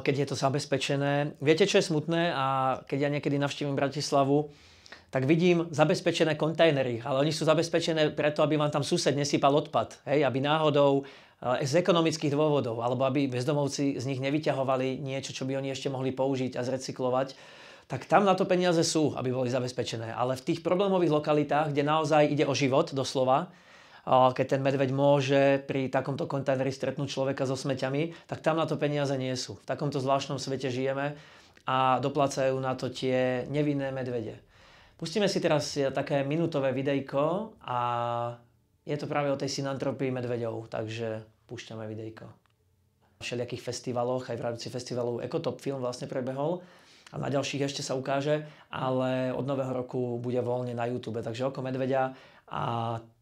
keď je to zabezpečené. Viete, čo je smutné? A keď ja niekedy navštívim Bratislavu, tak vidím zabezpečené kontajnery, ale oni sú zabezpečené preto, aby vám tam sused nesýpal odpad, hej, aby náhodou eh, z ekonomických dôvodov, alebo aby bezdomovci z nich nevyťahovali niečo, čo by oni ešte mohli použiť a zrecyklovať, tak tam na to peniaze sú, aby boli zabezpečené. Ale v tých problémových lokalitách, kde naozaj ide o život doslova, keď ten medveď môže pri takomto kontajneri stretnúť človeka so smeťami, tak tam na to peniaze nie sú. V takomto zvláštnom svete žijeme a doplácajú na to tie nevinné medvede. Pustíme si teraz eh, také minútové videjko a je to práve o tej synantropii medveďov, takže púšťame videjko. V všelijakých festivaloch, aj v rámci festivalu Ekotop film vlastne prebehol a na ďalších ešte sa ukáže, ale od nového roku bude voľne na YouTube, takže oko medveďa a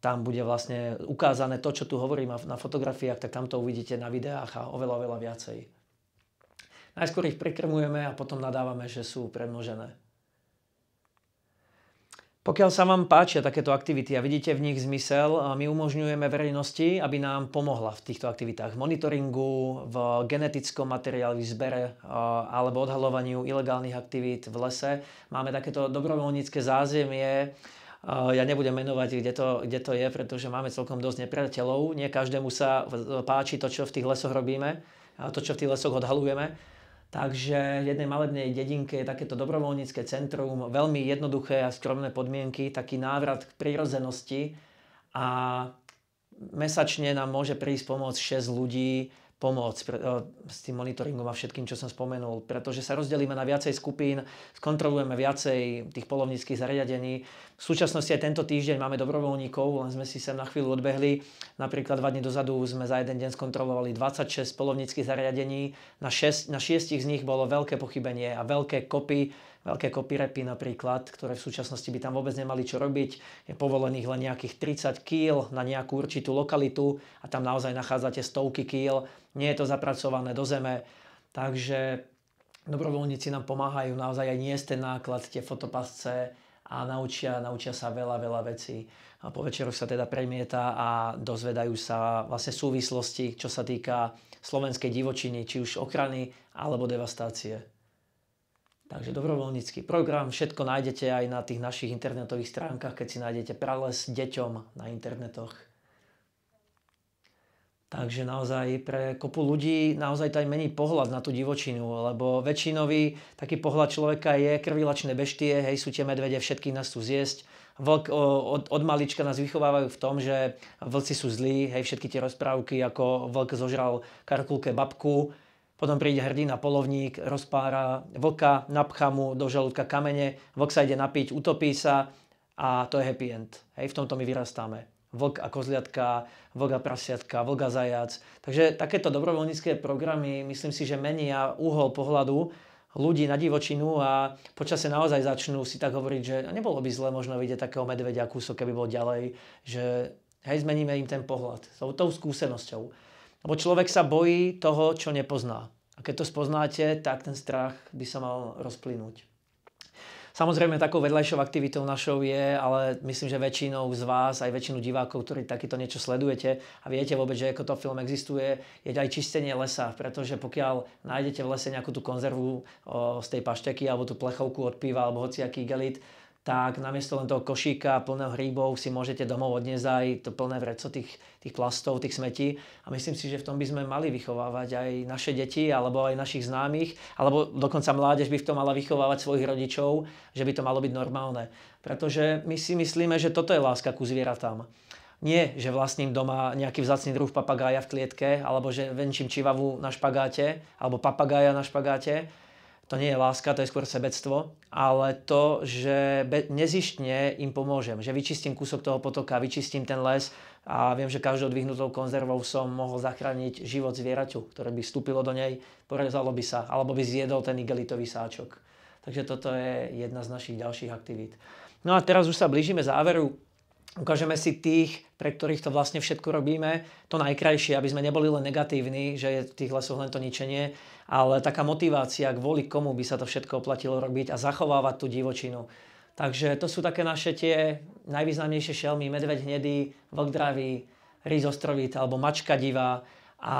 tam bude vlastne ukázané to, čo tu hovorím na fotografiách, tak tam to uvidíte na videách a oveľa, oveľa viacej. Najskôr ich prekrmujeme a potom nadávame, že sú premnožené. Pokiaľ sa vám páčia takéto aktivity a vidíte v nich zmysel, my umožňujeme verejnosti, aby nám pomohla v týchto aktivitách monitoringu, v genetickom materiáli v zbere alebo odhalovaniu ilegálnych aktivít v lese. Máme takéto dobrovoľnícke zázemie, ja nebudem menovať, kde to, kde to je, pretože máme celkom dosť nepriateľov. Nie každému sa páči to, čo v tých lesoch robíme, to, čo v tých lesoch odhalujeme Takže v jednej malebnej dedinke je takéto dobrovoľnícke centrum, veľmi jednoduché a skromné podmienky, taký návrat k prírodzenosti a mesačne nám môže prísť pomôcť 6 ľudí, Pomoc eh, s tým monitoringom a všetkým, čo som spomenul, pretože sa rozdelíme na viacej skupín, skontrolujeme viacej tých polovníckých zariadení. V súčasnosti aj tento týždeň máme dobrovoľníkov, len sme si sem na chvíľu odbehli. Napríklad dva dní dozadu sme za jeden deň skontrolovali 26 polovníckých zariadení. Na, 6, na šiestich z nich bolo veľké pochybenie a veľké kopy veľké repy napríklad, ktoré v súčasnosti by tam vôbec nemali čo robiť. Je povolených len nejakých 30 kýl na nejakú určitú lokalitu a tam naozaj nachádzate stovky kýl nie je to zapracované do zeme, takže dobrovoľníci nám pomáhajú naozaj aj nie ten náklad, tie fotopasce a naučia, naučia sa veľa, veľa vecí. A po večeroch sa teda premieta a dozvedajú sa vlastne súvislosti, čo sa týka slovenskej divočiny, či už ochrany alebo devastácie. Takže dobrovoľnícky program, všetko nájdete aj na tých našich internetových stránkach, keď si nájdete prales deťom na internetoch. Takže naozaj pre kopu ľudí naozaj to aj mení pohľad na tú divočinu, lebo väčšinový taký pohľad človeka je krvilačné beštie, hej, sú tie medvede, všetky nás tu zjesť. Vlk od, od malička nás vychovávajú v tom, že vlci sú zlí, hej, všetky tie rozprávky, ako vlk zožral karkulke babku, potom príde hrdina polovník, rozpára vlka, napchá mu do žalúdka kamene, vlk sa ide napiť, utopí sa a to je happy end. Hej, v tomto my vyrastáme vlk a kozliatka, vlk a prasiatka, vlk a zajac. Takže takéto dobrovoľnícke programy myslím si, že menia úhol pohľadu ľudí na divočinu a počasie naozaj začnú si tak hovoriť, že nebolo by zle možno vidieť takého medvedia kúsok, keby bol ďalej, že hej, zmeníme im ten pohľad, tou, tou skúsenosťou. Lebo človek sa bojí toho, čo nepozná. A keď to spoznáte, tak ten strach by sa mal rozplynúť. Samozrejme, takou vedľajšou aktivitou našou je, ale myslím, že väčšinou z vás, aj väčšinu divákov, ktorí takýto niečo sledujete a viete vôbec, že ako to film existuje, je aj čistenie lesa, pretože pokiaľ nájdete v lese nejakú tú konzervu o, z tej pašteky alebo tú plechovku od piva alebo hociaký gelit, tak namiesto len toho košíka plného hríbov si môžete domov odniesť aj to plné vreco tých, tých plastov, tých smetí. A myslím si, že v tom by sme mali vychovávať aj naše deti, alebo aj našich známych, alebo dokonca mládež by v tom mala vychovávať svojich rodičov, že by to malo byť normálne. Pretože my si myslíme, že toto je láska ku zvieratám. Nie, že vlastním doma nejaký vzácný druh papagája v klietke, alebo že venčím čivavu na špagáte, alebo papagája na špagáte, to nie je láska, to je skôr sebectvo, ale to, že nezištne im pomôžem, že vyčistím kúsok toho potoka, vyčistím ten les a viem, že každou dvihnutou konzervou som mohol zachrániť život zvieraťu, ktoré by vstúpilo do nej, porezalo by sa, alebo by zjedol ten igelitový sáčok. Takže toto je jedna z našich ďalších aktivít. No a teraz už sa blížime záveru ukážeme si tých, pre ktorých to vlastne všetko robíme, to najkrajšie, aby sme neboli len negatívni, že je v tých lesoch len to ničenie, ale taká motivácia, kvôli komu by sa to všetko oplatilo robiť a zachovávať tú divočinu. Takže to sú také naše tie najvýznamnejšie šelmy, medveď hnedý, vlk dravý, rýz ostrovit alebo mačka divá. A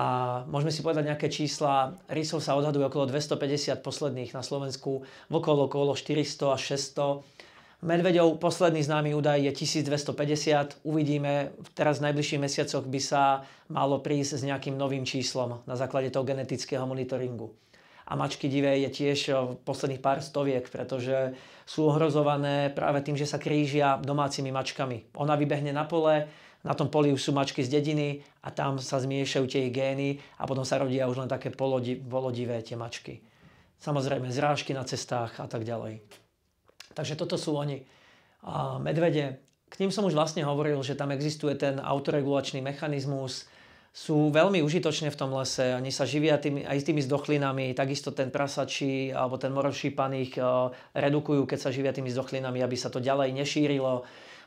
môžeme si povedať nejaké čísla. Rysov sa odhaduje okolo 250 posledných na Slovensku, okolo okolo 400 až 600 Medvedov posledný známy údaj je 1250. Uvidíme, teraz v najbližších mesiacoch by sa malo prísť s nejakým novým číslom na základe toho genetického monitoringu. A mačky divej je tiež posledných pár stoviek, pretože sú ohrozované práve tým, že sa krížia domácimi mačkami. Ona vybehne na pole, na tom poli už sú mačky z dediny a tam sa zmiešajú tie ich gény a potom sa rodia už len také polodivé tie mačky. Samozrejme zrážky na cestách a tak ďalej. Takže toto sú oni. A medvede, k ním som už vlastne hovoril, že tam existuje ten autoregulačný mechanizmus, sú veľmi užitočné v tom lese. Oni sa živia tými, aj s tými zdochlinami, takisto ten prasačí alebo ten moroší paných e, redukujú, keď sa živia tými zdochlinami, aby sa to ďalej nešírilo.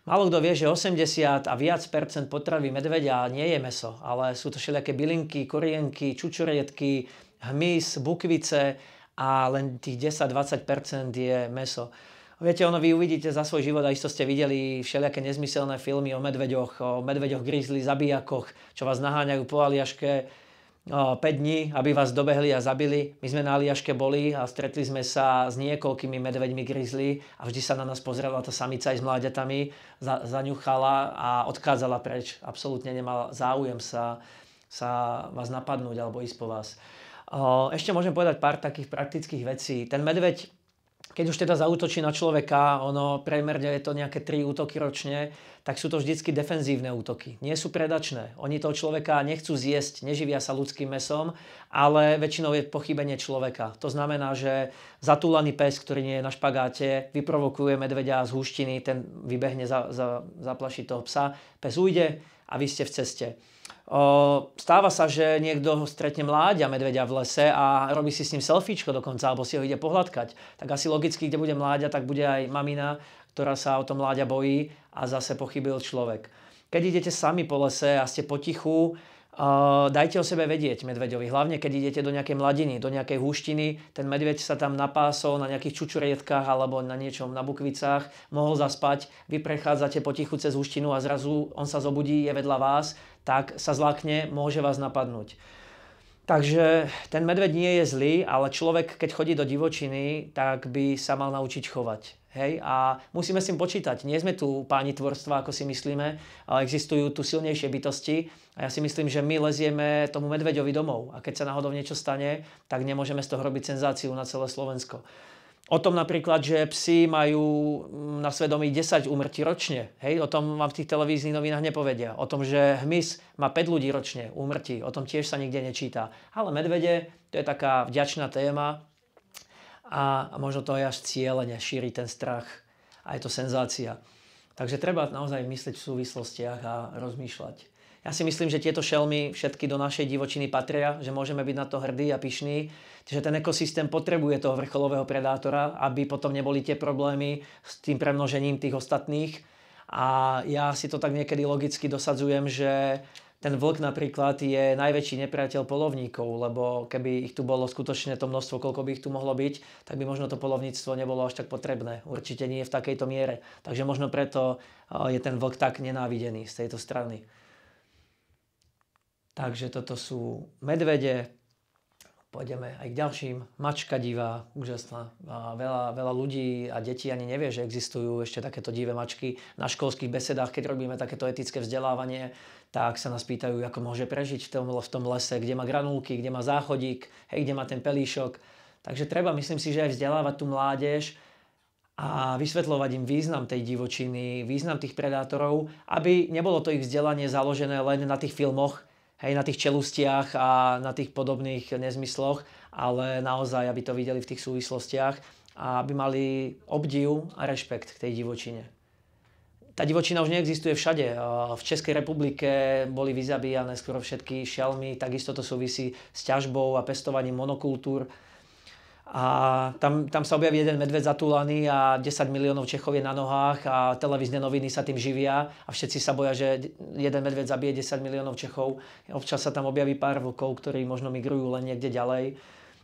Málo kto vie, že 80 a viac percent potravy medvedia nie je meso, ale sú to všelijaké bylinky, korienky, čučorietky, hmyz, bukvice a len tých 10-20% je meso. Viete, ono vy uvidíte za svoj život, a isto ste videli všelijaké nezmyselné filmy o medveďoch, o medveďoch, grizzly, zabijakoch, čo vás naháňajú po Aliaške 5 dní, aby vás dobehli a zabili. My sme na Aliaške boli a stretli sme sa s niekoľkými medveďmi grizzly a vždy sa na nás pozrela tá samica aj s mláďatami, za, zaňuchala a odchádzala preč. Absolútne nemala záujem sa, sa vás napadnúť alebo ísť po vás. Ešte môžem povedať pár takých praktických vecí. Ten medveď keď už teda zautočí na človeka, ono premerne je to nejaké tri útoky ročne, tak sú to vždycky defenzívne útoky. Nie sú predačné. Oni toho človeka nechcú zjesť, neživia sa ľudským mesom, ale väčšinou je pochybenie človeka. To znamená, že zatúlaný pes, ktorý nie je na špagáte, vyprovokuje medvedia z húštiny, ten vybehne, za, za, za toho psa, pes ujde a vy ste v ceste. Stáva sa, že niekto stretne mláďa medveďa v lese a robí si s ním selfiečko dokonca, alebo si ho ide pohľadkať. Tak asi logicky, kde bude mláďa, tak bude aj mamina, ktorá sa o to mláďa bojí a zase pochybil človek. Keď idete sami po lese a ste potichu, dajte o sebe vedieť medveďovi, hlavne keď idete do nejakej mladiny, do nejakej húštiny, ten medveď sa tam napásol na nejakých čučurietkách alebo na niečom na bukvicách, mohol zaspať, vy prechádzate potichu cez húštinu a zrazu on sa zobudí, je vedľa vás, tak sa zlakne, môže vás napadnúť. Takže ten medveď nie je zlý, ale človek, keď chodí do divočiny, tak by sa mal naučiť chovať. Hej? A musíme s tým počítať. Nie sme tu páni tvorstva, ako si myslíme, ale existujú tu silnejšie bytosti. A ja si myslím, že my lezieme tomu medveďovi domov. A keď sa náhodou niečo stane, tak nemôžeme z toho robiť senzáciu na celé Slovensko. O tom napríklad, že psi majú mm, na svedomí 10 úmrtí ročne. Hej? O tom vám v tých televíznych novinách nepovedia. O tom, že hmyz má 5 ľudí ročne úmrtí. O tom tiež sa nikde nečíta. Ale medvede, to je taká vďačná téma a možno to je až cieľene šíri ten strach. A je to senzácia. Takže treba naozaj mysleť v súvislostiach a rozmýšľať. Ja si myslím, že tieto šelmy všetky do našej divočiny patria, že môžeme byť na to hrdí a pyšní. Čiže ten ekosystém potrebuje toho vrcholového predátora, aby potom neboli tie problémy s tým premnožením tých ostatných. A ja si to tak niekedy logicky dosadzujem, že ten vlk napríklad je najväčší nepriateľ polovníkov, lebo keby ich tu bolo skutočne to množstvo, koľko by ich tu mohlo byť, tak by možno to polovníctvo nebolo až tak potrebné. Určite nie v takejto miere. Takže možno preto eh, je ten vlk tak nenávidený z tejto strany. Takže toto sú medvede, pôjdeme aj k ďalším. Mačka divá, úžasná. A veľa, veľa ľudí a deti ani nevie, že existujú ešte takéto divé mačky. Na školských besedách, keď robíme takéto etické vzdelávanie, tak sa nás pýtajú, ako môže prežiť v tom, v tom lese, kde má granulky, kde má záchodík, hej, kde má ten pelíšok. Takže treba, myslím si, že aj vzdelávať tú mládež a vysvetľovať im význam tej divočiny, význam tých predátorov, aby nebolo to ich vzdelanie založené len na tých filmoch, hej, na tých čelustiach a na tých podobných nezmysloch, ale naozaj, aby to videli v tých súvislostiach a aby mali obdiv a rešpekt k tej divočine. Tá divočina už neexistuje všade. V Českej republike boli vyzabíjane skoro všetky šelmy, takisto to súvisí s ťažbou a pestovaním monokultúr. A tam, tam sa objaví jeden medveď zatúlaný a 10 miliónov Čechov je na nohách a televízne noviny sa tým živia a všetci sa boja, že jeden medveď zabije 10 miliónov Čechov. Občas sa tam objaví pár vlkov, ktorí možno migrujú len niekde ďalej.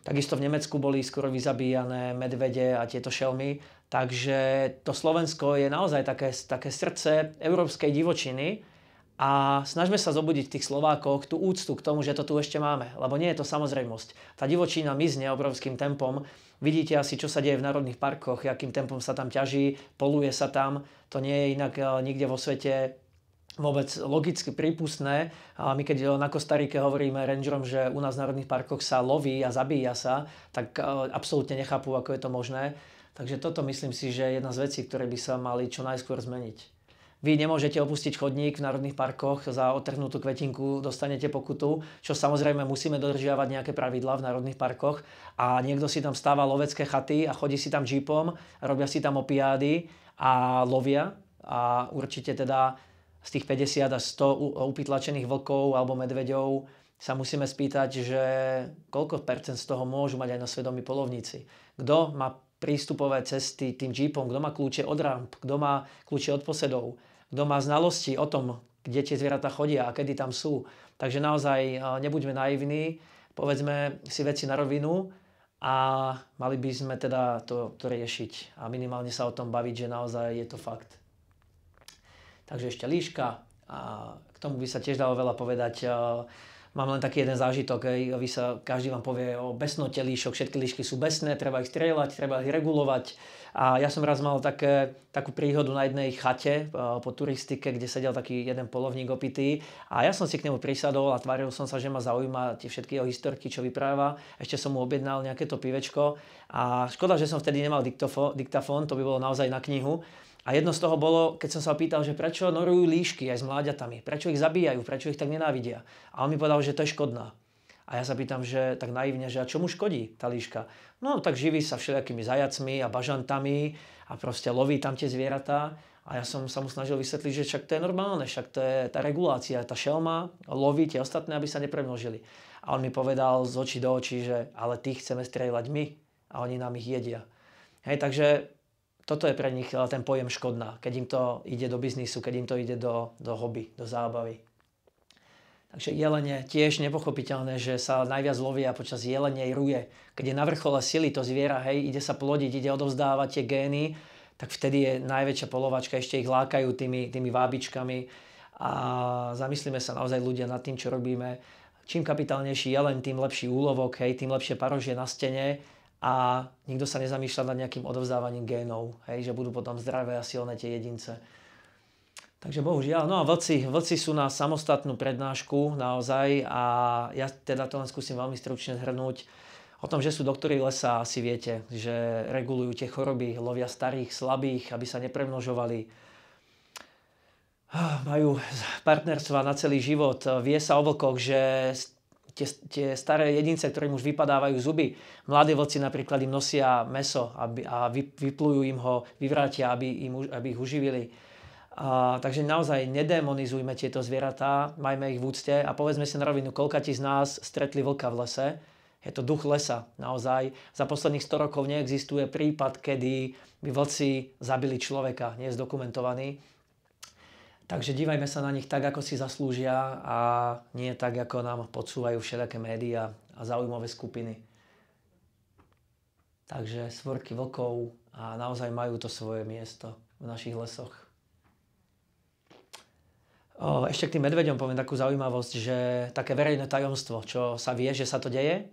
Takisto v Nemecku boli skoro vyzabíjane medvede a tieto šelmy. Takže to Slovensko je naozaj také, také srdce európskej divočiny, a snažme sa zobudiť tých Slovákov tú úctu k tomu, že to tu ešte máme, lebo nie je to samozrejmosť. Tá divočina mizne obrovským tempom. Vidíte asi, čo sa deje v národných parkoch, akým tempom sa tam ťaží, poluje sa tam. To nie je inak eh, nikde vo svete vôbec logicky prípustné. A my keď na Kostarike hovoríme rangerom, že u nás v národných parkoch sa loví a zabíja sa, tak eh, absolútne nechápu, ako je to možné. Takže toto myslím si, že je jedna z vecí, ktoré by sa mali čo najskôr zmeniť. Vy nemôžete opustiť chodník v národných parkoch, za otrhnutú kvetinku dostanete pokutu, čo samozrejme musíme dodržiavať nejaké pravidlá v národných parkoch. A niekto si tam stáva lovecké chaty a chodí si tam jeepom, robia si tam opiády a lovia. A určite teda z tých 50 a 100 upytlačených vlkov alebo medveďov sa musíme spýtať, že koľko percent z toho môžu mať aj na svedomí polovníci. Kto má prístupové cesty tým jeepom, kto má kľúče od ramp, kto má kľúče od posedov, kto má znalosti o tom, kde tie zvieratá chodia a kedy tam sú. Takže naozaj e, nebuďme naivní, povedzme si veci na rovinu a mali by sme teda to, to riešiť a minimálne sa o tom baviť, že naozaj je to fakt. Takže ešte líška, a k tomu by sa tiež dalo veľa povedať. E, Mám len taký jeden zážitok, hej, vy sa, každý vám povie o besnote líšok, všetky líšky sú besné, treba ich strieľať, treba ich regulovať. A ja som raz mal také, takú príhodu na jednej chate eh, po turistike, kde sedel taký jeden polovník opitý a ja som si k nemu prisadol a tváril som sa, že ma zaujíma tie všetky jeho historky, čo vypráva. Ešte som mu objednal nejaké to pivečko a škoda, že som vtedy nemal diktofo, diktafón, to by bolo naozaj na knihu. A jedno z toho bolo, keď som sa pýtal, že prečo norujú líšky aj s mláďatami, prečo ich zabíjajú, prečo ich tak nenávidia. A on mi povedal, že to je škodná. A ja sa pýtam, že tak naivne, že a čomu škodí tá líška? No tak živí sa všelijakými zajacmi a bažantami a proste loví tam tie zvieratá. A ja som sa mu snažil vysvetliť, že však to je normálne, však to je tá regulácia, tá šelma loví tie ostatné, aby sa nepremnožili. A on mi povedal z očí do očí, že ale tých chceme strieľať my a oni nám ich jedia. Hej, takže toto je pre nich ten pojem škodná, keď im to ide do biznisu, keď im to ide do, do hobby, do zábavy. Takže jelene tiež nepochopiteľné, že sa najviac lovia počas jelenej ruje. Keď je na vrchole sily to zviera, hej, ide sa plodiť, ide odovzdávať tie gény, tak vtedy je najväčšia polovačka, ešte ich lákajú tými, tými vábičkami a zamyslíme sa naozaj ľudia nad tým, čo robíme. Čím kapitálnejší jelen, tým lepší úlovok, hej, tým lepšie parožie na stene, a nikto sa nezamýšľa nad nejakým odovzdávaním génov, hej, že budú potom zdravé a silné tie jedince. Takže bohužiaľ, no a vlci, vlci sú na samostatnú prednášku naozaj a ja teda to len skúsim veľmi stručne zhrnúť. O tom, že sú doktory lesa, asi viete, že regulujú tie choroby, lovia starých, slabých, aby sa nepremnožovali. Ah, majú partnerstva na celý život. Vie sa o vlkoch, že tie, tie staré jedince, ktorým už vypadávajú zuby. Mladí vlci napríklad im nosia meso aby, a vy, vyplujú im ho, vyvrátia, aby, im, aby ich uživili. A, takže naozaj nedemonizujme tieto zvieratá, majme ich v úcte a povedzme si na rovinu, koľka ti z nás stretli vlka v lese. Je to duch lesa, naozaj. Za posledných 100 rokov neexistuje prípad, kedy by vlci zabili človeka, nie je zdokumentovaný. Takže dívajme sa na nich tak, ako si zaslúžia a nie tak, ako nám podsúvajú všelijaké médiá a zaujímavé skupiny. Takže svorky vlkov a naozaj majú to svoje miesto v našich lesoch. O, ešte k tým medveďom poviem takú zaujímavosť, že také verejné tajomstvo, čo sa vie, že sa to deje,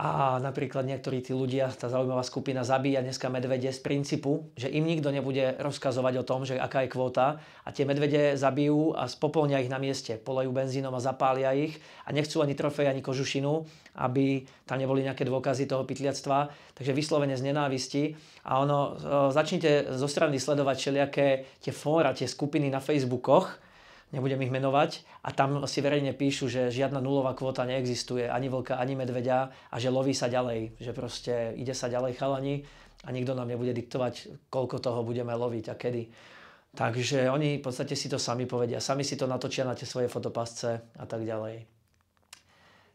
a napríklad niektorí tí ľudia, tá zaujímavá skupina zabíja dneska medvede z princípu, že im nikto nebude rozkazovať o tom, že aká je kvóta a tie medvede zabijú a spopolnia ich na mieste, polejú benzínom a zapália ich a nechcú ani trofej, ani kožušinu, aby tam neboli nejaké dôkazy toho pytliactva, takže vyslovene z nenávisti a ono, e, začnite zo strany sledovať všelijaké tie fóra, tie skupiny na Facebookoch, nebudem ich menovať, a tam si verejne píšu, že žiadna nulová kvota neexistuje, ani vlka, ani medveďa a že loví sa ďalej, že proste ide sa ďalej chalani a nikto nám nebude diktovať, koľko toho budeme loviť a kedy. Takže oni v podstate si to sami povedia, sami si to natočia na tie svoje fotopasce a tak ďalej.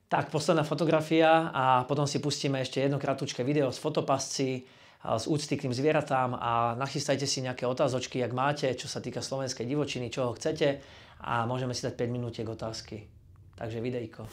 Tak, posledná fotografia a potom si pustíme ešte jedno krátke video z fotopasci s úcty k tým zvieratám a nachystajte si nejaké otázočky, ak máte, čo sa týka slovenskej divočiny, čo ho chcete a môžeme si dať 5 minútiek otázky. Takže videjko.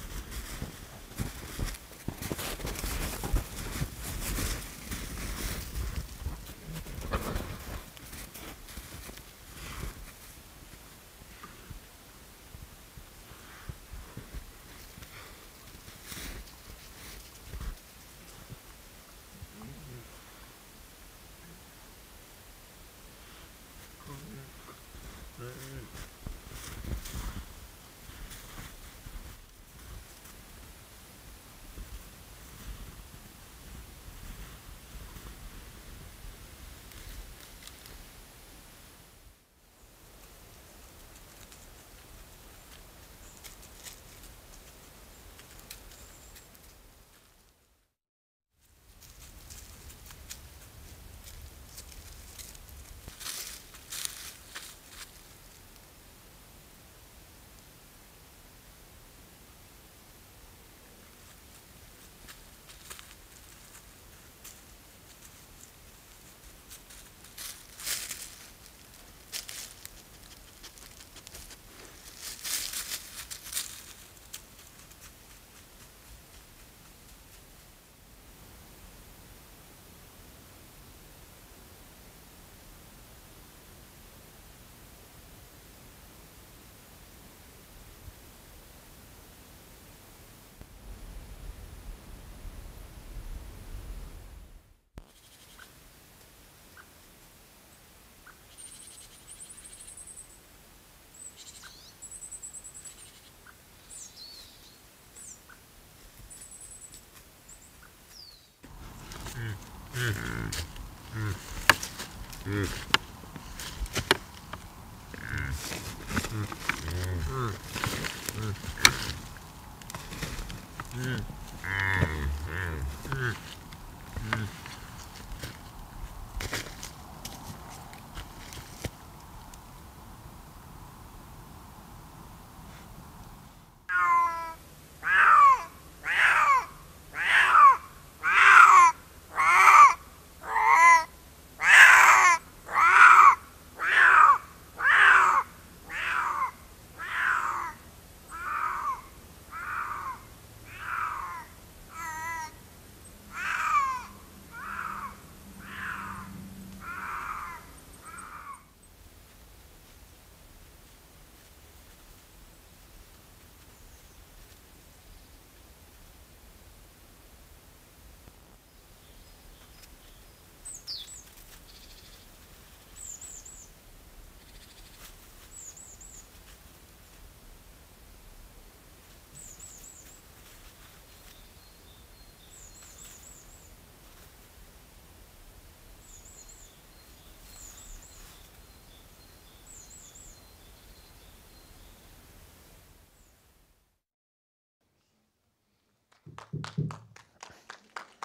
うんうん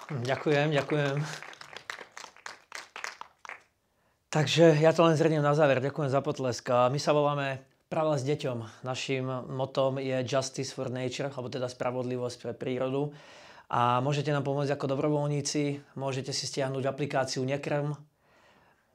Ďakujem, ďakujem. Takže ja to len zhrniem na záver. Ďakujem za potlesk. My sa voláme Práva s deťom. Našim motom je Justice for Nature, alebo teda spravodlivosť pre prírodu. A môžete nám pomôcť ako dobrovoľníci, môžete si stiahnuť aplikáciu Nekrm,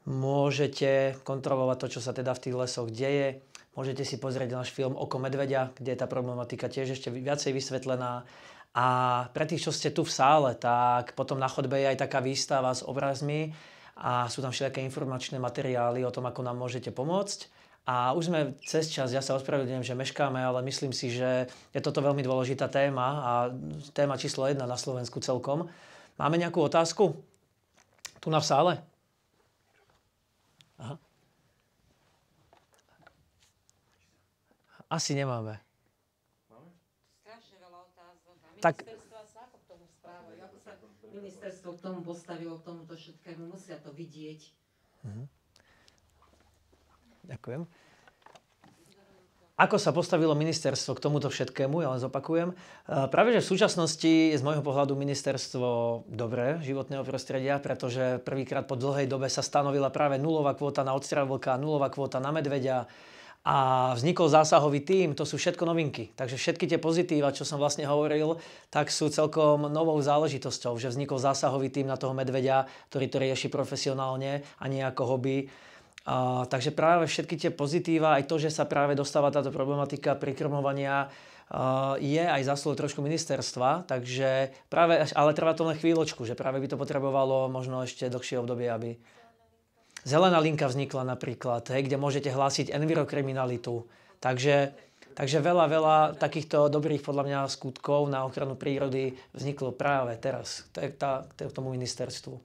môžete kontrolovať to, čo sa teda v tých lesoch deje, môžete si pozrieť náš film Oko medvedia, kde je tá problematika tiež ešte viacej vysvetlená a pre tých, čo ste tu v sále, tak potom na chodbe je aj taká výstava s obrazmi a sú tam všelijaké informačné materiály o tom, ako nám môžete pomôcť. A už sme cez čas, ja sa ospravedlňujem, že meškáme, ale myslím si, že je toto veľmi dôležitá téma a téma číslo jedna na Slovensku celkom. Máme nejakú otázku? Tu na v sále? Aha. Asi nemáme tak... Ministerstvo k tomu postavilo, k tomuto všetkému, musia to vidieť. Mhm. Ďakujem. Ako sa postavilo ministerstvo k tomuto všetkému, ja len zopakujem. E, práve že v súčasnosti je z môjho pohľadu ministerstvo dobré životného prostredia, pretože prvýkrát po dlhej dobe sa stanovila práve nulová kvóta na odstrel nulová kvóta na medvedia a vznikol zásahový tím, to sú všetko novinky. Takže všetky tie pozitíva, čo som vlastne hovoril, tak sú celkom novou záležitosťou, že vznikol zásahový tím na toho medveďa, ktorý to rieši profesionálne a nie ako hobby. A, takže práve všetky tie pozitíva, aj to, že sa práve dostáva táto problematika prikrmovania, je aj zaslúho trošku ministerstva, takže práve, ale trvá to len chvíľočku, že práve by to potrebovalo možno ešte dlhšie obdobie, aby, Zelená linka vznikla napríklad, hej, kde môžete hlásiť envirokriminalitu. Takže, takže veľa, veľa takýchto dobrých podľa mňa skutkov na ochranu prírody vzniklo práve teraz, k tomu ministerstvu.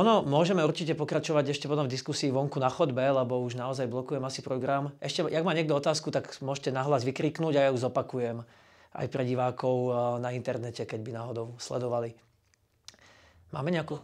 Ono, môžeme určite pokračovať ešte potom v diskusii vonku na chodbe, lebo už naozaj blokujem asi program. Ešte, ak má niekto otázku, tak môžete nahlas vykriknúť a ja ju zopakujem aj pre divákov eh, na internete, keď by náhodou sledovali. Máme nejakú...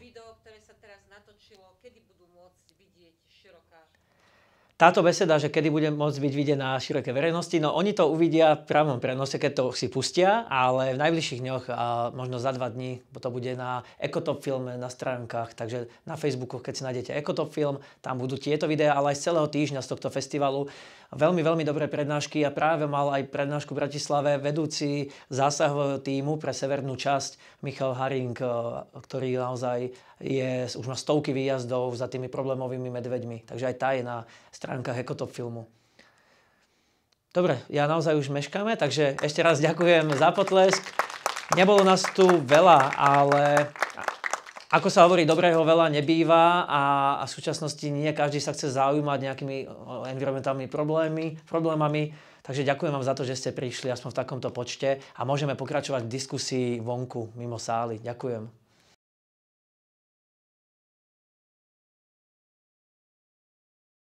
táto beseda, že kedy bude môcť byť videná široké verejnosti, no oni to uvidia v priamom prenose, keď to si pustia, ale v najbližších dňoch, a možno za dva dní, to bude na Ekotop filme na stránkach, takže na Facebooku, keď si nájdete Ekotop film, tam budú tieto videá, ale aj z celého týždňa z tohto festivalu veľmi, veľmi dobré prednášky a práve mal aj prednášku v Bratislave vedúci zásahového týmu pre severnú časť Michal Haring, eh, ktorý naozaj je, už má stovky výjazdov za tými problémovými medveďmi. Takže aj tá je na stránkach Ekotop filmu. Dobre, ja naozaj už meškáme, takže ešte raz ďakujem za potlesk. Nebolo nás tu veľa, ale ako sa hovorí, dobrého veľa nebýva a, a v súčasnosti nie každý sa chce zaujímať nejakými environmentálnymi problémy, problémami. Takže ďakujem vám za to, že ste prišli aspoň v takomto počte a môžeme pokračovať v diskusii vonku, mimo sály. Ďakujem.